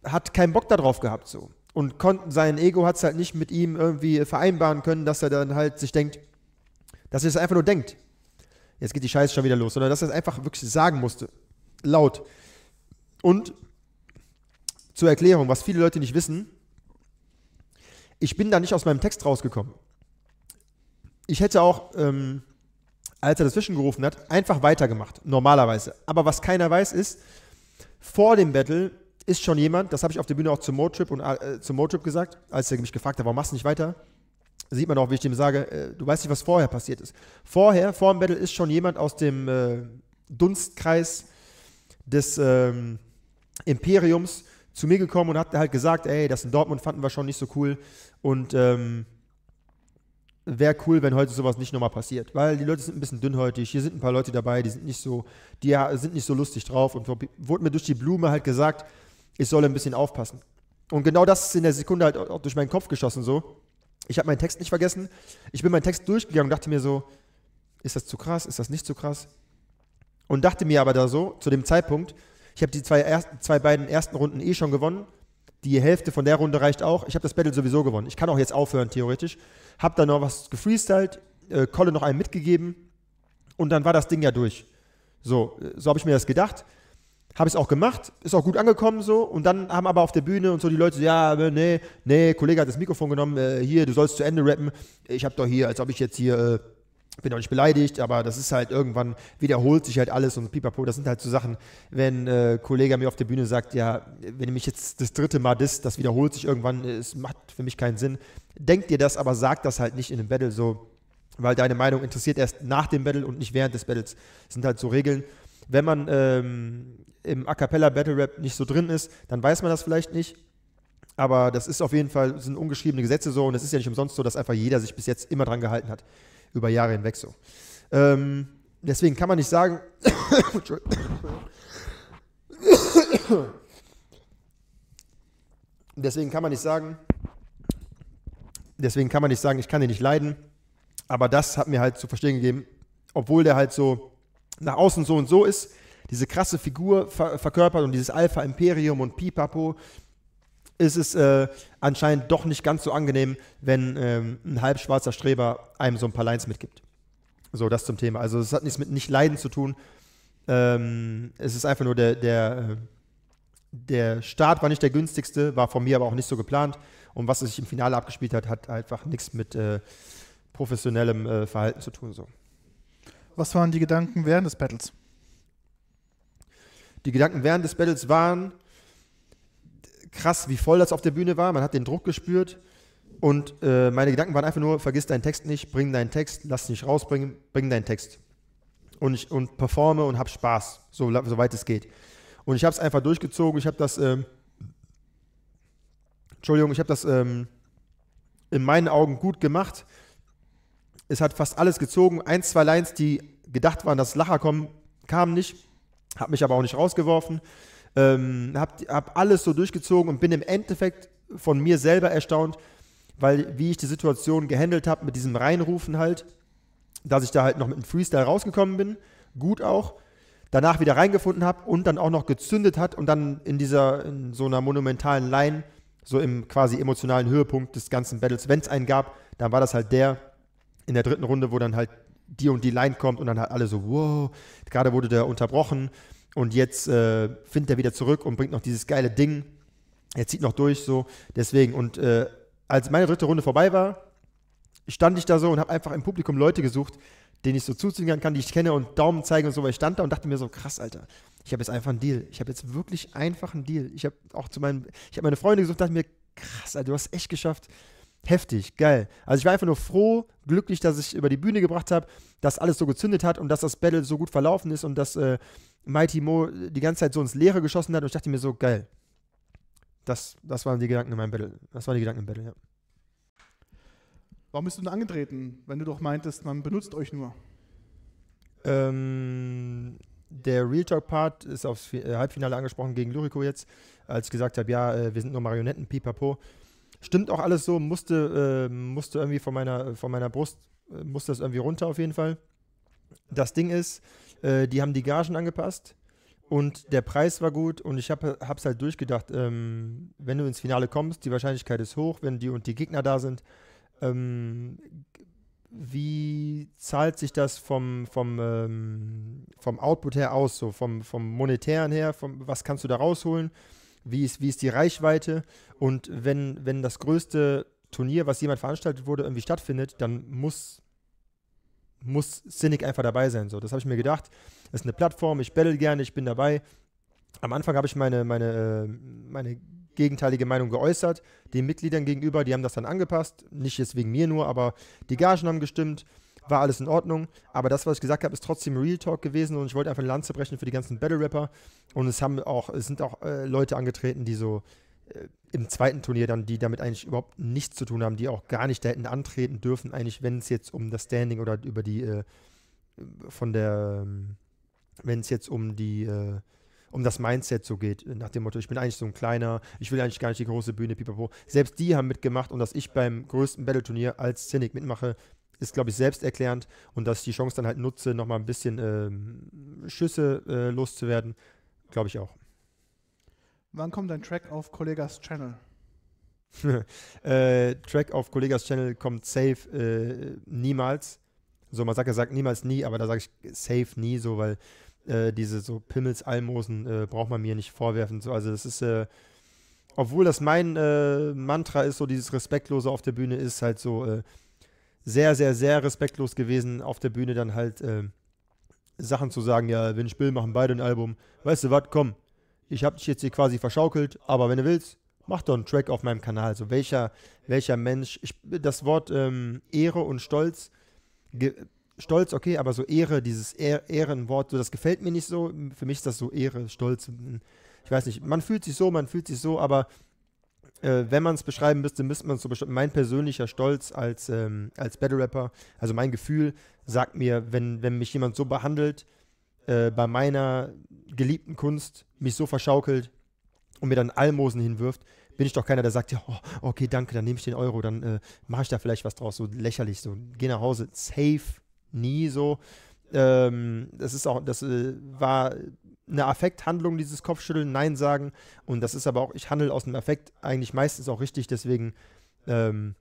hat keinen Bock darauf gehabt, so. Und konnten, sein Ego hat es halt nicht mit ihm irgendwie vereinbaren können, dass er dann halt sich denkt, dass er es einfach nur denkt. Jetzt geht die Scheiße schon wieder los, sondern dass er es einfach wirklich sagen musste. Laut. Und zur Erklärung, was viele Leute nicht wissen, ich bin da nicht aus meinem Text rausgekommen. Ich hätte auch, ähm, als er dazwischen gerufen hat, einfach weitergemacht, normalerweise. Aber was keiner weiß ist, vor dem Battle ist schon jemand, das habe ich auf der Bühne auch zum Motrip und äh, zu Motrip gesagt, als er mich gefragt hat, warum machst du nicht weiter? Sieht man auch, wie ich dem sage, äh, du weißt nicht, was vorher passiert ist. Vorher, vor dem Battle, ist schon jemand aus dem äh, Dunstkreis des ähm, Imperiums zu mir gekommen und hat halt gesagt, ey, das in Dortmund fanden wir schon nicht so cool und ähm, wäre cool, wenn heute sowas nicht nochmal passiert, weil die Leute sind ein bisschen dünnhäutig. Hier sind ein paar Leute dabei, die sind nicht so, die sind nicht so lustig drauf. Und wurde mir durch die Blume halt gesagt, ich soll ein bisschen aufpassen. Und genau das ist in der Sekunde halt auch durch meinen Kopf geschossen so. Ich habe meinen Text nicht vergessen. Ich bin meinen Text durchgegangen und dachte mir so, ist das zu krass? Ist das nicht zu krass? Und dachte mir aber da so, zu dem Zeitpunkt, ich habe die zwei, ersten, zwei beiden ersten Runden eh schon gewonnen, die Hälfte von der Runde reicht auch. Ich habe das Battle sowieso gewonnen. Ich kann auch jetzt aufhören, theoretisch. Hab dann noch was gefreestylt, äh, Colin noch einen mitgegeben und dann war das Ding ja durch. So, äh, so habe ich mir das gedacht. Habe ich es auch gemacht, ist auch gut angekommen so. Und dann haben aber auf der Bühne und so die Leute so, ja, nee, nee, Kollege hat das Mikrofon genommen, äh, hier, du sollst zu Ende rappen. Ich habe doch hier, als ob ich jetzt hier... Äh, bin auch nicht beleidigt, aber das ist halt irgendwann wiederholt sich halt alles und pipapo. Das sind halt so Sachen, wenn äh, Kollege mir auf der Bühne sagt, ja, wenn ihr mich jetzt das dritte Mal disst, das wiederholt sich irgendwann, es macht für mich keinen Sinn. Denkt ihr das, aber sagt das halt nicht in einem Battle so, weil deine Meinung interessiert erst nach dem Battle und nicht während des Battles. Das sind halt so Regeln. Wenn man ähm, im A Cappella Battle Rap nicht so drin ist, dann weiß man das vielleicht nicht. Aber das ist auf jeden Fall, sind ungeschriebene Gesetze so und es ist ja nicht umsonst so, dass einfach jeder sich bis jetzt immer dran gehalten hat über Jahre hinweg so. Ähm, deswegen kann man nicht sagen, deswegen kann man nicht sagen, deswegen kann man nicht sagen, ich kann den nicht leiden. Aber das hat mir halt zu verstehen gegeben, obwohl der halt so nach außen so und so ist, diese krasse Figur ver verkörpert und dieses Alpha Imperium und Pipapo ist es äh, anscheinend doch nicht ganz so angenehm, wenn ähm, ein halbschwarzer Streber einem so ein paar Lines mitgibt. So, das zum Thema. Also es hat nichts mit nicht leiden zu tun. Ähm, es ist einfach nur der, der, äh, der Start war nicht der günstigste, war von mir aber auch nicht so geplant. Und was sich im Finale abgespielt hat, hat einfach nichts mit äh, professionellem äh, Verhalten zu tun. So. Was waren die Gedanken während des Battles? Die Gedanken während des Battles waren, krass, wie voll das auf der Bühne war. Man hat den Druck gespürt. Und äh, meine Gedanken waren einfach nur, vergiss deinen Text nicht, bring deinen Text, lass dich rausbringen, bring deinen Text. Und, ich, und performe und hab Spaß, so, soweit es geht. Und ich habe es einfach durchgezogen. Ich habe das, ähm, Entschuldigung, ich habe das ähm, in meinen Augen gut gemacht. Es hat fast alles gezogen. Ein, zwei Lines, die gedacht waren, dass Lacher kommen, kamen nicht. Habe mich aber auch nicht rausgeworfen ähm, habe hab alles so durchgezogen und bin im Endeffekt von mir selber erstaunt, weil wie ich die Situation gehandelt habe mit diesem Reinrufen halt, dass ich da halt noch mit einem Freestyle rausgekommen bin, gut auch, danach wieder reingefunden habe und dann auch noch gezündet hat und dann in dieser, in so einer monumentalen Line, so im quasi emotionalen Höhepunkt des ganzen Battles, wenn es einen gab, dann war das halt der in der dritten Runde, wo dann halt die und die Line kommt und dann halt alle so, wow, gerade wurde der unterbrochen und jetzt äh, findet er wieder zurück und bringt noch dieses geile Ding. Er zieht noch durch, so. Deswegen. Und äh, als meine dritte Runde vorbei war, stand ich da so und habe einfach im Publikum Leute gesucht, denen ich so zuzwinkern kann, die ich kenne und Daumen zeigen und so. Weil ich stand da und dachte mir so, krass, Alter. Ich habe jetzt einfach einen Deal. Ich habe jetzt wirklich einfach einen Deal. Ich habe auch zu meinen, ich habe meine Freunde gesucht, dachte mir, krass, Alter, du hast echt geschafft heftig, geil. Also ich war einfach nur froh, glücklich, dass ich über die Bühne gebracht habe, dass alles so gezündet hat und dass das Battle so gut verlaufen ist und dass äh, Mighty Mo die ganze Zeit so ins Leere geschossen hat und ich dachte mir so, geil. Das, das waren die Gedanken in meinem Battle. Das waren die Gedanken im Battle, ja. Warum bist du denn angetreten, wenn du doch meintest, man benutzt euch nur? Ähm, der Real Talk Part ist aufs äh, Halbfinale angesprochen gegen Lurico jetzt, als ich gesagt habe, ja, äh, wir sind nur Marionetten, pipapo. Stimmt auch alles so, musste, äh, musste irgendwie von meiner, von meiner Brust, äh, musste das irgendwie runter auf jeden Fall. Das Ding ist, äh, die haben die Gagen angepasst und der Preis war gut und ich habe es halt durchgedacht, ähm, wenn du ins Finale kommst, die Wahrscheinlichkeit ist hoch, wenn die und die Gegner da sind. Ähm, wie zahlt sich das vom, vom, ähm, vom Output her aus, so vom, vom monetären her, vom, was kannst du da rausholen? wie ist, wie ist die Reichweite und wenn, wenn das größte Turnier, was jemand veranstaltet wurde, irgendwie stattfindet, dann muss muss Cynic einfach dabei sein. So, das habe ich mir gedacht. Das ist eine Plattform, ich battle gerne, ich bin dabei. Am Anfang habe ich meine, meine, äh, meine gegenteilige Meinung geäußert, den Mitgliedern gegenüber, die haben das dann angepasst. Nicht jetzt wegen mir nur, aber die Gagen haben gestimmt war alles in Ordnung. Aber das, was ich gesagt habe, ist trotzdem Real Talk gewesen und ich wollte einfach eine Lanze brechen für die ganzen Battle Rapper. Und es haben auch, es sind auch äh, Leute angetreten, die so äh, im zweiten Turnier dann, die damit eigentlich überhaupt nichts zu tun haben, die auch gar nicht da hätten antreten dürfen, eigentlich, wenn es jetzt um das Standing oder über die äh, von der, ähm, wenn es jetzt um die äh, um das Mindset so geht, nach dem Motto, ich bin eigentlich so ein kleiner, ich will eigentlich gar nicht die große Bühne, pipapo. Selbst die haben mitgemacht und dass ich beim größten Battle-Turnier als Cynic mitmache, ist, glaube ich, selbsterklärend und dass ich die Chance dann halt nutze, nochmal ein bisschen ähm, Schüsse äh, loszuwerden, glaube ich auch. Wann kommt dein Track auf Kollegas Channel? äh, Track auf Kollegas Channel kommt safe äh, niemals. So, man sagt ja, sagt niemals nie, aber da sage ich safe nie so, weil äh, diese so Pimmels-Almosen äh, braucht man mir nicht vorwerfen. So, also das ist äh, obwohl das mein äh, Mantra ist, so dieses Respektlose auf der Bühne ist halt so, äh, sehr, sehr, sehr respektlos gewesen, auf der Bühne dann halt äh, Sachen zu sagen, ja, wenn ich will, machen beide ein Album. Weißt du was, komm, ich habe dich jetzt hier quasi verschaukelt, aber wenn du willst, mach doch einen Track auf meinem Kanal. So, welcher, welcher Mensch, ich, das Wort ähm, Ehre und Stolz, Stolz, okay, aber so Ehre, dieses Ehr Ehrenwort, so, das gefällt mir nicht so. Für mich ist das so Ehre, Stolz. Hm, ich weiß nicht, man fühlt sich so, man fühlt sich so, aber äh, wenn man es beschreiben müsste, müsste man es so beschreiben. Mein persönlicher Stolz als, ähm, als Battle Rapper, also mein Gefühl, sagt mir, wenn, wenn mich jemand so behandelt, äh, bei meiner geliebten Kunst, mich so verschaukelt und mir dann Almosen hinwirft, bin ich doch keiner, der sagt, ja, oh, okay, danke, dann nehme ich den Euro, dann äh, mache ich da vielleicht was draus, so lächerlich, so, geh nach Hause, safe, nie so. Ähm, das ist auch, das äh, war eine Affekthandlung, dieses Kopfschütteln, Nein sagen. Und das ist aber auch, ich handle aus dem Affekt eigentlich meistens auch richtig, deswegen ähm,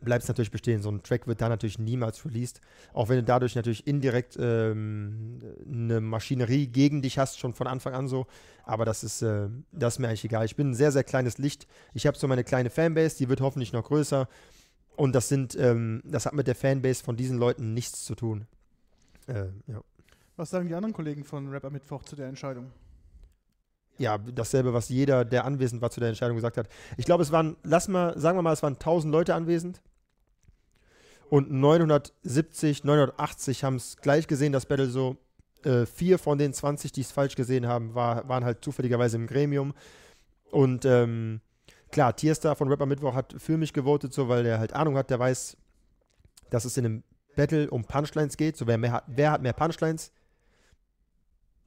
bleibt es natürlich bestehen. So ein Track wird da natürlich niemals released, auch wenn du dadurch natürlich indirekt ähm, eine Maschinerie gegen dich hast, schon von Anfang an so. Aber das ist, äh, das ist mir eigentlich egal. Ich bin ein sehr, sehr kleines Licht. Ich habe so meine kleine Fanbase, die wird hoffentlich noch größer. Und das sind, ähm, das hat mit der Fanbase von diesen Leuten nichts zu tun. Äh, ja. Was sagen die anderen Kollegen von Rap am Mittwoch zu der Entscheidung? Ja, dasselbe, was jeder, der anwesend war, zu der Entscheidung gesagt hat. Ich glaube, es waren, lass mal, sagen wir mal, es waren 1000 Leute anwesend und 970, 980 haben es gleich gesehen, das Battle so. Äh, vier von den 20, die es falsch gesehen haben, war, waren halt zufälligerweise im Gremium. Und ähm, klar, Tierstar von Rapper Mittwoch hat für mich gewotet, so, weil der halt Ahnung hat, der weiß, dass es in einem Battle um Punchlines geht, so wer, mehr hat, wer hat mehr Punchlines,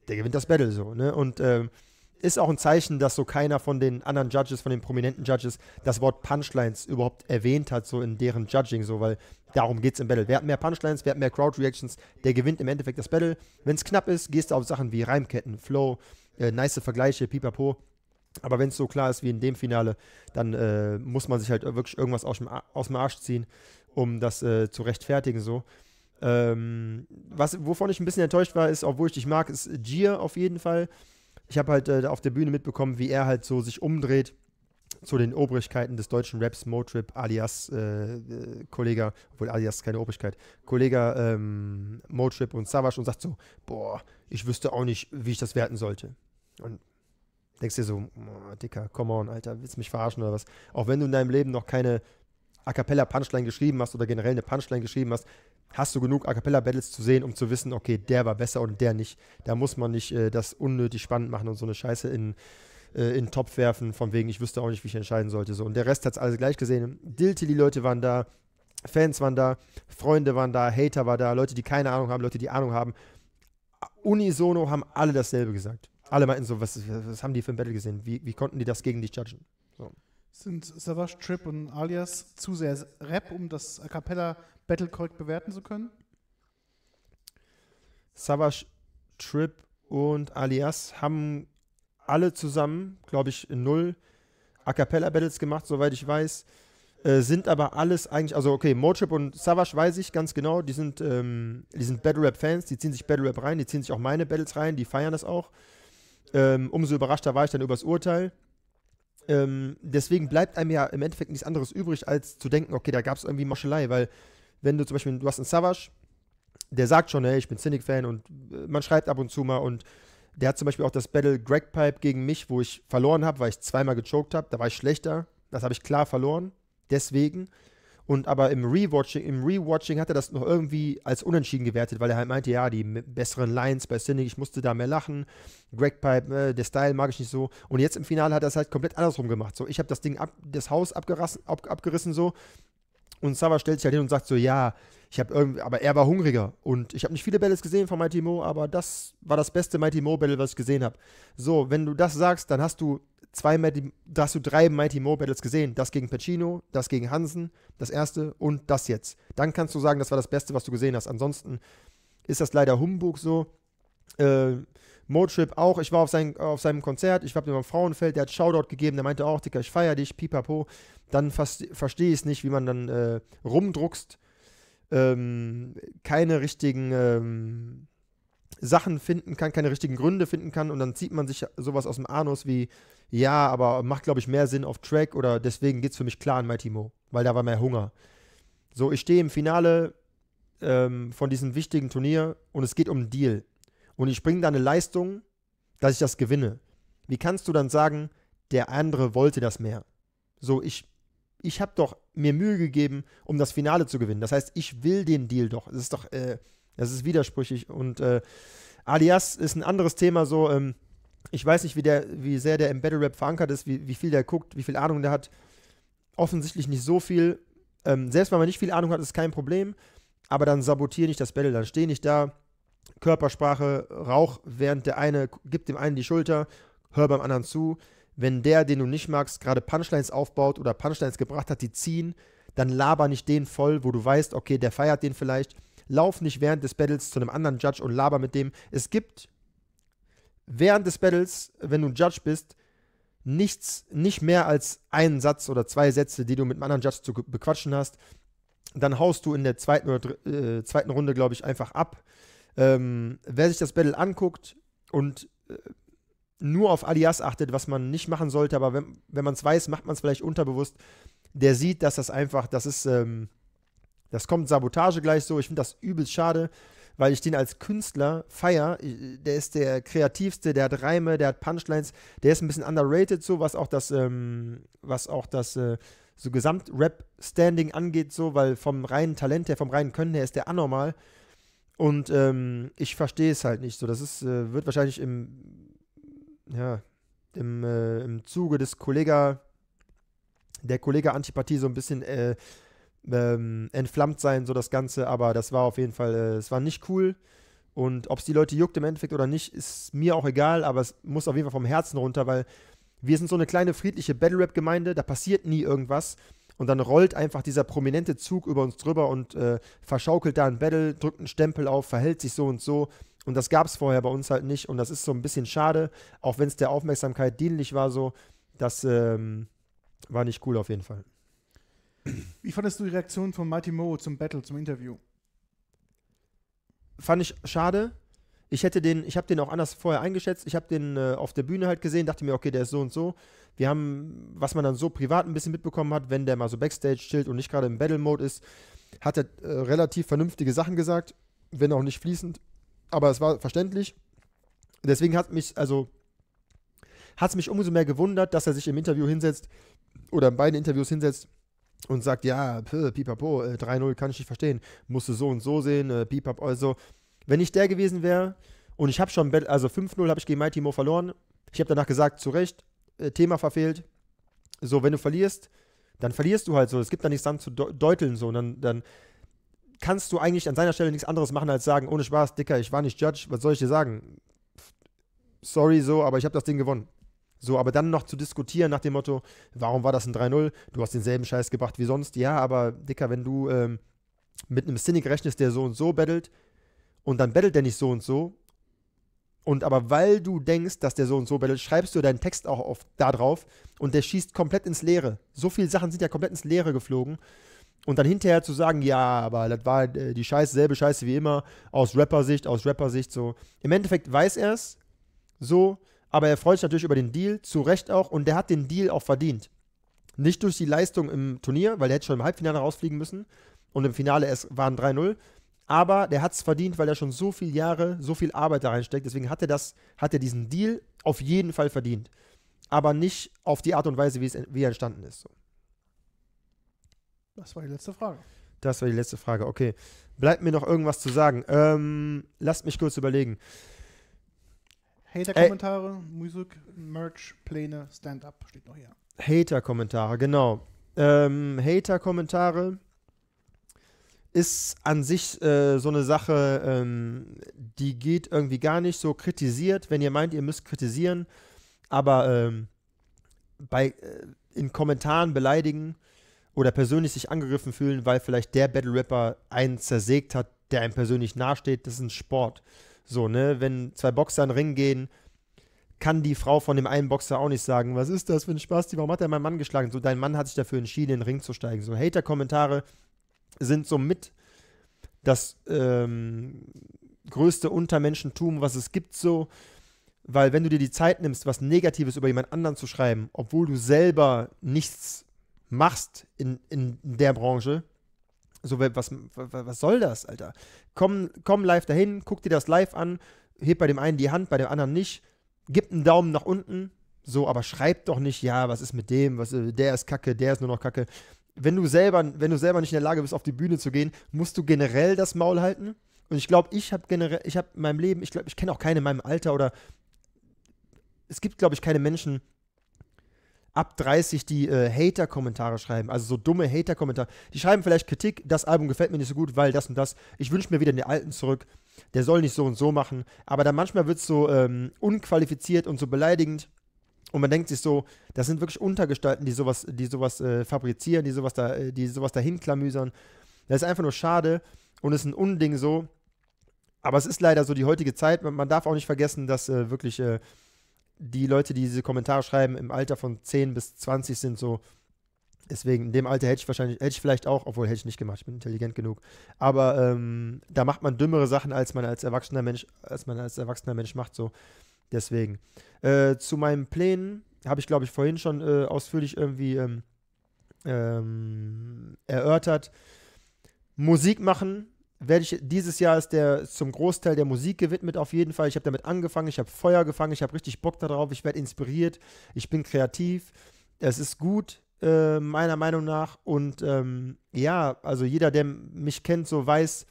der gewinnt das Battle so. Ne? Und ähm, ist auch ein Zeichen, dass so keiner von den anderen Judges, von den prominenten Judges, das Wort Punchlines überhaupt erwähnt hat, so in deren Judging, so, weil darum geht es im Battle. Wer hat mehr Punchlines, wer hat mehr Crowd-Reactions, der gewinnt im Endeffekt das Battle. Wenn es knapp ist, gehst du auf Sachen wie Reimketten, Flow, äh, nice Vergleiche, pipapo. Aber wenn es so klar ist wie in dem Finale, dann äh, muss man sich halt wirklich irgendwas aus dem Arsch ziehen um das äh, zu rechtfertigen so. Ähm, was, wovon ich ein bisschen enttäuscht war, ist, obwohl ich dich mag, ist Gier auf jeden Fall. Ich habe halt äh, auf der Bühne mitbekommen, wie er halt so sich umdreht zu den Obrigkeiten des deutschen Raps Motrip alias äh, äh, obwohl alias keine Obrigkeit, Kollege ähm, Motrip und Savage und sagt so, boah, ich wüsste auch nicht, wie ich das werten sollte. Und denkst dir so, Dicker, come on, Alter, willst du mich verarschen oder was? Auch wenn du in deinem Leben noch keine A cappella Punchline geschrieben hast oder generell eine Punchline geschrieben hast, hast du genug A cappella Battles zu sehen, um zu wissen, okay, der war besser und der nicht. Da muss man nicht äh, das unnötig spannend machen und so eine Scheiße in, äh, in den Topf werfen, von wegen, ich wüsste auch nicht, wie ich entscheiden sollte. So. Und der Rest hat es alles gleich gesehen. Dilty, die Leute waren da, Fans waren da, Freunde waren da, Hater waren da, Leute, die keine Ahnung haben, Leute, die Ahnung haben. Unisono haben alle dasselbe gesagt. Alle meinten so, was, was haben die für ein Battle gesehen? Wie, wie konnten die das gegen dich judgen? So sind Savage Trip und Alias zu sehr Rap, um das A Cappella Battle korrekt bewerten zu können? Savage Trip und Alias haben alle zusammen, glaube ich, null A Cappella Battles gemacht, soweit ich weiß. Äh, sind aber alles eigentlich, also okay, Motrip und Savage weiß ich ganz genau, die sind, ähm, die sind Battle Rap-Fans, die ziehen sich Battle Rap rein, die ziehen sich auch meine Battles rein, die feiern das auch. Ähm, umso überraschter war ich dann übers Urteil. Ähm, deswegen bleibt einem ja im Endeffekt nichts anderes übrig, als zu denken, okay, da gab es irgendwie Moschelei, weil wenn du zum Beispiel, du hast einen Savage, der sagt schon, hey, ich bin Cynic-Fan und äh, man schreibt ab und zu mal und der hat zum Beispiel auch das Battle Greg Pipe gegen mich, wo ich verloren habe, weil ich zweimal gechoked habe, da war ich schlechter, das habe ich klar verloren, deswegen. Und aber im Rewatching, im Rewatching hat er das noch irgendwie als unentschieden gewertet, weil er halt meinte, ja, die besseren Lines bei Cynic, ich musste da mehr lachen. Greg Pipe, äh, der Style mag ich nicht so. Und jetzt im Finale hat er es halt komplett andersrum gemacht. So, ich habe das Ding ab, das Haus abgerissen, ab, abgerissen so. Und Sava stellt sich halt hin und sagt so, ja, ich habe irgendwie, aber er war hungriger und ich habe nicht viele Battles gesehen von Mighty Mo, aber das war das beste Mighty Mo Battle, was ich gesehen habe. So, wenn du das sagst, dann hast du zwei Mighty, hast du drei Mighty Mo Battles gesehen. Das gegen Pacino, das gegen Hansen, das erste und das jetzt. Dann kannst du sagen, das war das Beste, was du gesehen hast. Ansonsten ist das leider Humbug so. Äh, Motrip auch, ich war auf, sein, auf seinem Konzert, ich war mit beim Frauenfeld, der hat Shoutout gegeben, der meinte auch, Dicker, ich feier dich, pipapo. Dann verstehe ich es nicht, wie man dann äh, rumdruckst ähm, keine richtigen ähm, Sachen finden kann, keine richtigen Gründe finden kann und dann zieht man sich sowas aus dem Anus wie, ja, aber macht, glaube ich, mehr Sinn auf Track oder deswegen geht es für mich klar an Mighty Mo, weil da war mehr Hunger. So, ich stehe im Finale ähm, von diesem wichtigen Turnier und es geht um einen Deal. Und ich bringe da eine Leistung, dass ich das gewinne. Wie kannst du dann sagen, der andere wollte das mehr? So, ich ich habe doch mir Mühe gegeben, um das Finale zu gewinnen. Das heißt, ich will den Deal doch. Das ist doch, äh, das ist widersprüchlich. Und äh, Alias ist ein anderes Thema so. Ähm, ich weiß nicht, wie, der, wie sehr der im Battle Rap verankert ist, wie, wie viel der guckt, wie viel Ahnung der hat. Offensichtlich nicht so viel. Ähm, selbst wenn man nicht viel Ahnung hat, ist kein Problem. Aber dann sabotiere nicht das Battle, dann stehe nicht da. Körpersprache, Rauch, während der eine gibt dem einen die Schulter, hör beim anderen zu wenn der, den du nicht magst, gerade Punchlines aufbaut oder Punchlines gebracht hat, die ziehen, dann laber nicht den voll, wo du weißt, okay, der feiert den vielleicht. Lauf nicht während des Battles zu einem anderen Judge und laber mit dem. Es gibt während des Battles, wenn du ein Judge bist, nichts, nicht mehr als einen Satz oder zwei Sätze, die du mit einem anderen Judge zu bequatschen hast. Dann haust du in der zweiten, oder, äh, zweiten Runde, glaube ich, einfach ab. Ähm, wer sich das Battle anguckt und äh, nur auf Alias achtet, was man nicht machen sollte, aber wenn, wenn man es weiß, macht man es vielleicht unterbewusst. Der sieht, dass das einfach, das ist, ähm, das kommt Sabotage gleich so. Ich finde das übelst schade, weil ich den als Künstler feier. Der ist der kreativste, der hat Reime, der hat Punchlines, der ist ein bisschen underrated, so was auch das, ähm, was auch das äh, so Gesamt-Rap-Standing angeht, so, weil vom reinen Talent her, vom reinen Können her ist der anormal. Und ähm, ich verstehe es halt nicht so. Das ist, äh, wird wahrscheinlich im ja, im, äh, im Zuge des Kollega, der kollege antipathie so ein bisschen äh, ähm, entflammt sein, so das Ganze, aber das war auf jeden Fall, äh, es war nicht cool. Und ob es die Leute juckt im Endeffekt oder nicht, ist mir auch egal, aber es muss auf jeden Fall vom Herzen runter, weil wir sind so eine kleine friedliche Battle-Rap-Gemeinde, da passiert nie irgendwas. Und dann rollt einfach dieser prominente Zug über uns drüber und äh, verschaukelt da ein Battle, drückt einen Stempel auf, verhält sich so und so. Und das gab es vorher bei uns halt nicht. Und das ist so ein bisschen schade, auch wenn es der Aufmerksamkeit dienlich war, so. Das ähm, war nicht cool auf jeden Fall. Wie fandest du die Reaktion von Mighty Mo zum Battle, zum Interview? Fand ich schade. Ich hätte den, ich habe den auch anders vorher eingeschätzt. Ich habe den äh, auf der Bühne halt gesehen, dachte mir, okay, der ist so und so. Wir haben, was man dann so privat ein bisschen mitbekommen hat, wenn der mal so Backstage chillt und nicht gerade im Battle-Mode ist, hat er äh, relativ vernünftige Sachen gesagt, wenn auch nicht fließend aber es war verständlich. Deswegen hat mich, also, hat es mich umso mehr gewundert, dass er sich im Interview hinsetzt oder in beiden Interviews hinsetzt und sagt, ja, pipapo, äh, 3-0 kann ich nicht verstehen, musste so und so sehen, äh, pipap, also. Wenn ich der gewesen wäre und ich habe schon, also 5-0 habe ich gegen Mighty Mo verloren, ich habe danach gesagt, zu Recht, äh, Thema verfehlt, so, wenn du verlierst, dann verlierst du halt so, es gibt da nichts dran zu deuteln, so, und dann, dann kannst du eigentlich an seiner Stelle nichts anderes machen, als sagen, ohne Spaß, Dicker, ich war nicht Judge, was soll ich dir sagen? Sorry so, aber ich habe das Ding gewonnen. So, aber dann noch zu diskutieren nach dem Motto, warum war das ein 3-0? Du hast denselben Scheiß gebracht wie sonst. Ja, aber Dicker, wenn du ähm, mit einem Cynic rechnest, der so und so battelt, und dann battelt der nicht so und so, und aber weil du denkst, dass der so und so battelt, schreibst du deinen Text auch oft da drauf und der schießt komplett ins Leere. So viele Sachen sind ja komplett ins Leere geflogen. Und dann hinterher zu sagen, ja, aber das war äh, die Scheiße, selbe Scheiße wie immer, aus Rappersicht, aus Rappersicht so. Im Endeffekt weiß er es so, aber er freut sich natürlich über den Deal, zu Recht auch, und der hat den Deal auch verdient. Nicht durch die Leistung im Turnier, weil der hätte schon im Halbfinale rausfliegen müssen und im Finale es waren 3-0, aber der hat es verdient, weil er schon so viele Jahre, so viel Arbeit da reinsteckt. Deswegen hat er, das, hat er diesen Deal auf jeden Fall verdient. Aber nicht auf die Art und Weise, wie er entstanden ist. So. Das war die letzte Frage. Das war die letzte Frage. Okay. Bleibt mir noch irgendwas zu sagen. Ähm, lasst mich kurz überlegen. Hater-Kommentare, Musik, Merch, Pläne, Stand-up steht noch hier. Hater-Kommentare, genau. Ähm, Hater-Kommentare ist an sich äh, so eine Sache, ähm, die geht irgendwie gar nicht so kritisiert, wenn ihr meint, ihr müsst kritisieren, aber ähm, bei, äh, in Kommentaren beleidigen oder persönlich sich angegriffen fühlen, weil vielleicht der Battle Rapper einen zersägt hat, der einem persönlich nahesteht. Das ist ein Sport. So, ne? Wenn zwei Boxer in den Ring gehen, kann die Frau von dem einen Boxer auch nicht sagen, was ist das für ein Spaß, die, warum hat er meinen Mann geschlagen? So, dein Mann hat sich dafür entschieden, in den Ring zu steigen. So, Hater-Kommentare sind so mit das ähm, größte Untermenschentum, was es gibt, so. Weil wenn du dir die Zeit nimmst, was Negatives über jemand anderen zu schreiben, obwohl du selber nichts machst in, in der Branche, so, was, was soll das, Alter? Komm, komm live dahin, guck dir das live an, heb bei dem einen die Hand, bei dem anderen nicht, gib einen Daumen nach unten, so, aber schreib doch nicht, ja, was ist mit dem, was, der ist kacke, der ist nur noch kacke. Wenn du, selber, wenn du selber nicht in der Lage bist, auf die Bühne zu gehen, musst du generell das Maul halten. Und ich glaube, ich habe generell, ich habe in meinem Leben, ich glaube, ich kenne auch keine in meinem Alter oder es gibt, glaube ich, keine Menschen, ab 30, die äh, Hater-Kommentare schreiben, also so dumme Hater-Kommentare. Die schreiben vielleicht Kritik, das Album gefällt mir nicht so gut, weil das und das. Ich wünsche mir wieder den alten zurück. Der soll nicht so und so machen. Aber dann manchmal wird es so ähm, unqualifiziert und so beleidigend. Und man denkt sich so, das sind wirklich Untergestalten, die sowas, die sowas äh, fabrizieren, die sowas, da, äh, die sowas dahin klamüsern. Das ist einfach nur schade und ist ein Unding so. Aber es ist leider so die heutige Zeit. Man darf auch nicht vergessen, dass äh, wirklich äh, die Leute, die diese Kommentare schreiben, im Alter von 10 bis 20 sind so. Deswegen, in dem Alter hätte ich wahrscheinlich, hätte ich vielleicht auch, obwohl hätte ich nicht gemacht, ich bin intelligent genug. Aber ähm, da macht man dümmere Sachen, als man als erwachsener Mensch, als man als erwachsener Mensch macht, so. Deswegen. Äh, zu meinen Plänen habe ich, glaube ich, vorhin schon äh, ausführlich irgendwie ähm, ähm, erörtert. Musik machen werde ich dieses Jahr ist der zum Großteil der Musik gewidmet auf jeden Fall. Ich habe damit angefangen, ich habe Feuer gefangen, ich habe richtig Bock darauf, ich werde inspiriert, ich bin kreativ. Es ist gut äh, meiner Meinung nach und ähm, ja, also jeder, der mich kennt, so weiß,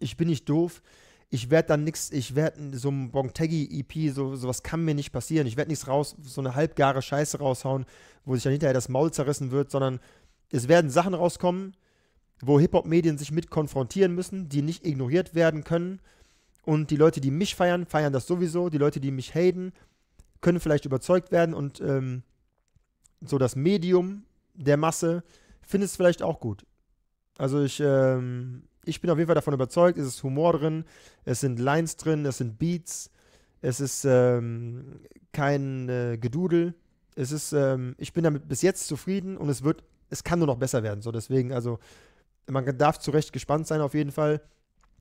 ich bin nicht doof. Ich werde dann nichts, ich werde so ein Bonteggi-EP, so, sowas kann mir nicht passieren. Ich werde nichts raus, so eine halbgare Scheiße raushauen, wo sich dann hinterher das Maul zerrissen wird, sondern es werden Sachen rauskommen, wo Hip-Hop-Medien sich mit konfrontieren müssen, die nicht ignoriert werden können. Und die Leute, die mich feiern, feiern das sowieso. Die Leute, die mich haten, können vielleicht überzeugt werden. Und ähm, so das Medium der Masse findet es vielleicht auch gut. Also ich, ähm, ich bin auf jeden Fall davon überzeugt, es ist Humor drin, es sind Lines drin, es sind Beats, es ist ähm, kein äh, Gedudel. Es ist, ähm, ich bin damit bis jetzt zufrieden und es wird, es kann nur noch besser werden. So, deswegen, also man darf zu Recht gespannt sein auf jeden Fall.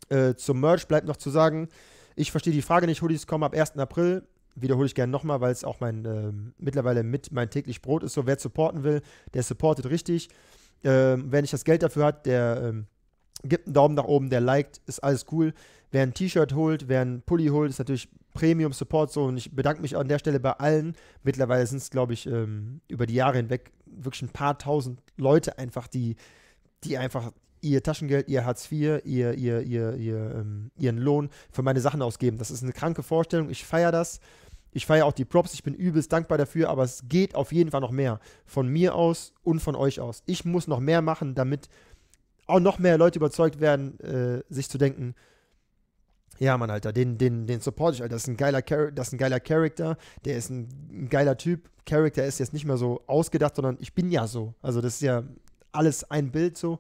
Äh, zum Merch bleibt noch zu sagen, ich verstehe die Frage nicht, Hoodies kommen ab 1. April. Wiederhole ich gerne nochmal, weil es auch mein äh, mittlerweile mit mein täglich Brot ist. So, wer supporten will, der supportet richtig. Ähm, wer nicht das Geld dafür hat, der ähm, gibt einen Daumen nach oben, der liked, ist alles cool. Wer ein T-Shirt holt, wer ein Pulli holt, ist natürlich Premium Support so. Und ich bedanke mich an der Stelle bei allen. Mittlerweile sind es, glaube ich, ähm, über die Jahre hinweg wirklich ein paar tausend Leute einfach, die die einfach ihr Taschengeld, ihr Hartz IV, ihr, ihr, ihr, ihr ähm, ihren Lohn für meine Sachen ausgeben. Das ist eine kranke Vorstellung. Ich feiere das. Ich feiere auch die Props. Ich bin übelst dankbar dafür, aber es geht auf jeden Fall noch mehr. Von mir aus und von euch aus. Ich muss noch mehr machen, damit auch noch mehr Leute überzeugt werden, äh, sich zu denken, ja, Mann, Alter, den, den, den support ich, Alter. Das ist ein geiler, Char das ist ein geiler Charakter, der ist ein, ein geiler Typ. Charakter ist jetzt nicht mehr so ausgedacht, sondern ich bin ja so. Also das ist ja alles ein Bild so.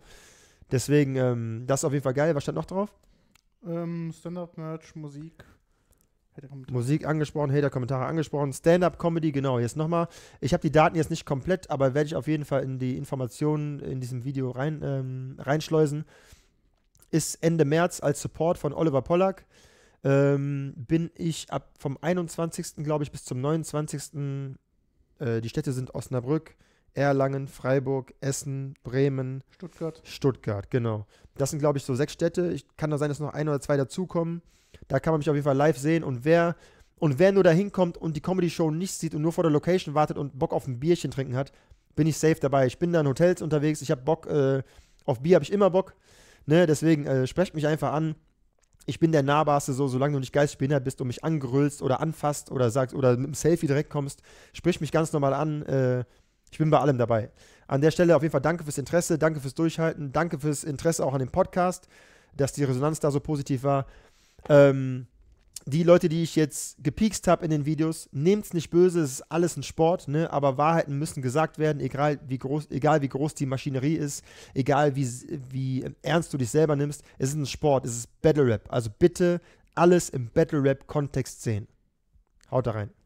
Deswegen, ähm, das ist auf jeden Fall geil. Was stand noch drauf? Ähm, Stand-up-Merch, Musik. Musik angesprochen, Hater-Kommentare angesprochen, Stand-up-Comedy, genau, jetzt nochmal. Ich habe die Daten jetzt nicht komplett, aber werde ich auf jeden Fall in die Informationen in diesem Video rein, ähm, reinschleusen. Ist Ende März als Support von Oliver Pollack. Ähm, bin ich ab vom 21. glaube ich bis zum 29. Äh, die Städte sind Osnabrück, Erlangen, Freiburg, Essen, Bremen. Stuttgart. Stuttgart, genau. Das sind, glaube ich, so sechs Städte. Ich kann da sein, dass noch ein oder zwei dazukommen. Da kann man mich auf jeden Fall live sehen. Und wer, und wer nur da hinkommt und die Comedy-Show nicht sieht und nur vor der Location wartet und Bock auf ein Bierchen trinken hat, bin ich safe dabei. Ich bin da in Hotels unterwegs. Ich habe Bock, äh, auf Bier habe ich immer Bock. Ne? Deswegen äh, sprecht mich einfach an. Ich bin der Nahbarste, so, solange du nicht geistig behindert bist und mich angrüllst oder anfasst oder sagst oder mit einem Selfie direkt kommst, sprich mich ganz normal an. Äh, ich bin bei allem dabei. An der Stelle auf jeden Fall danke fürs Interesse, danke fürs Durchhalten, danke fürs Interesse auch an dem Podcast, dass die Resonanz da so positiv war. Ähm, die Leute, die ich jetzt gepiekst habe in den Videos, nehmt es nicht böse, es ist alles ein Sport, ne? aber Wahrheiten müssen gesagt werden, egal wie groß, egal wie groß die Maschinerie ist, egal wie, wie ernst du dich selber nimmst, es ist ein Sport, es ist Battle Rap. Also bitte alles im Battle Rap-Kontext sehen. Haut da rein.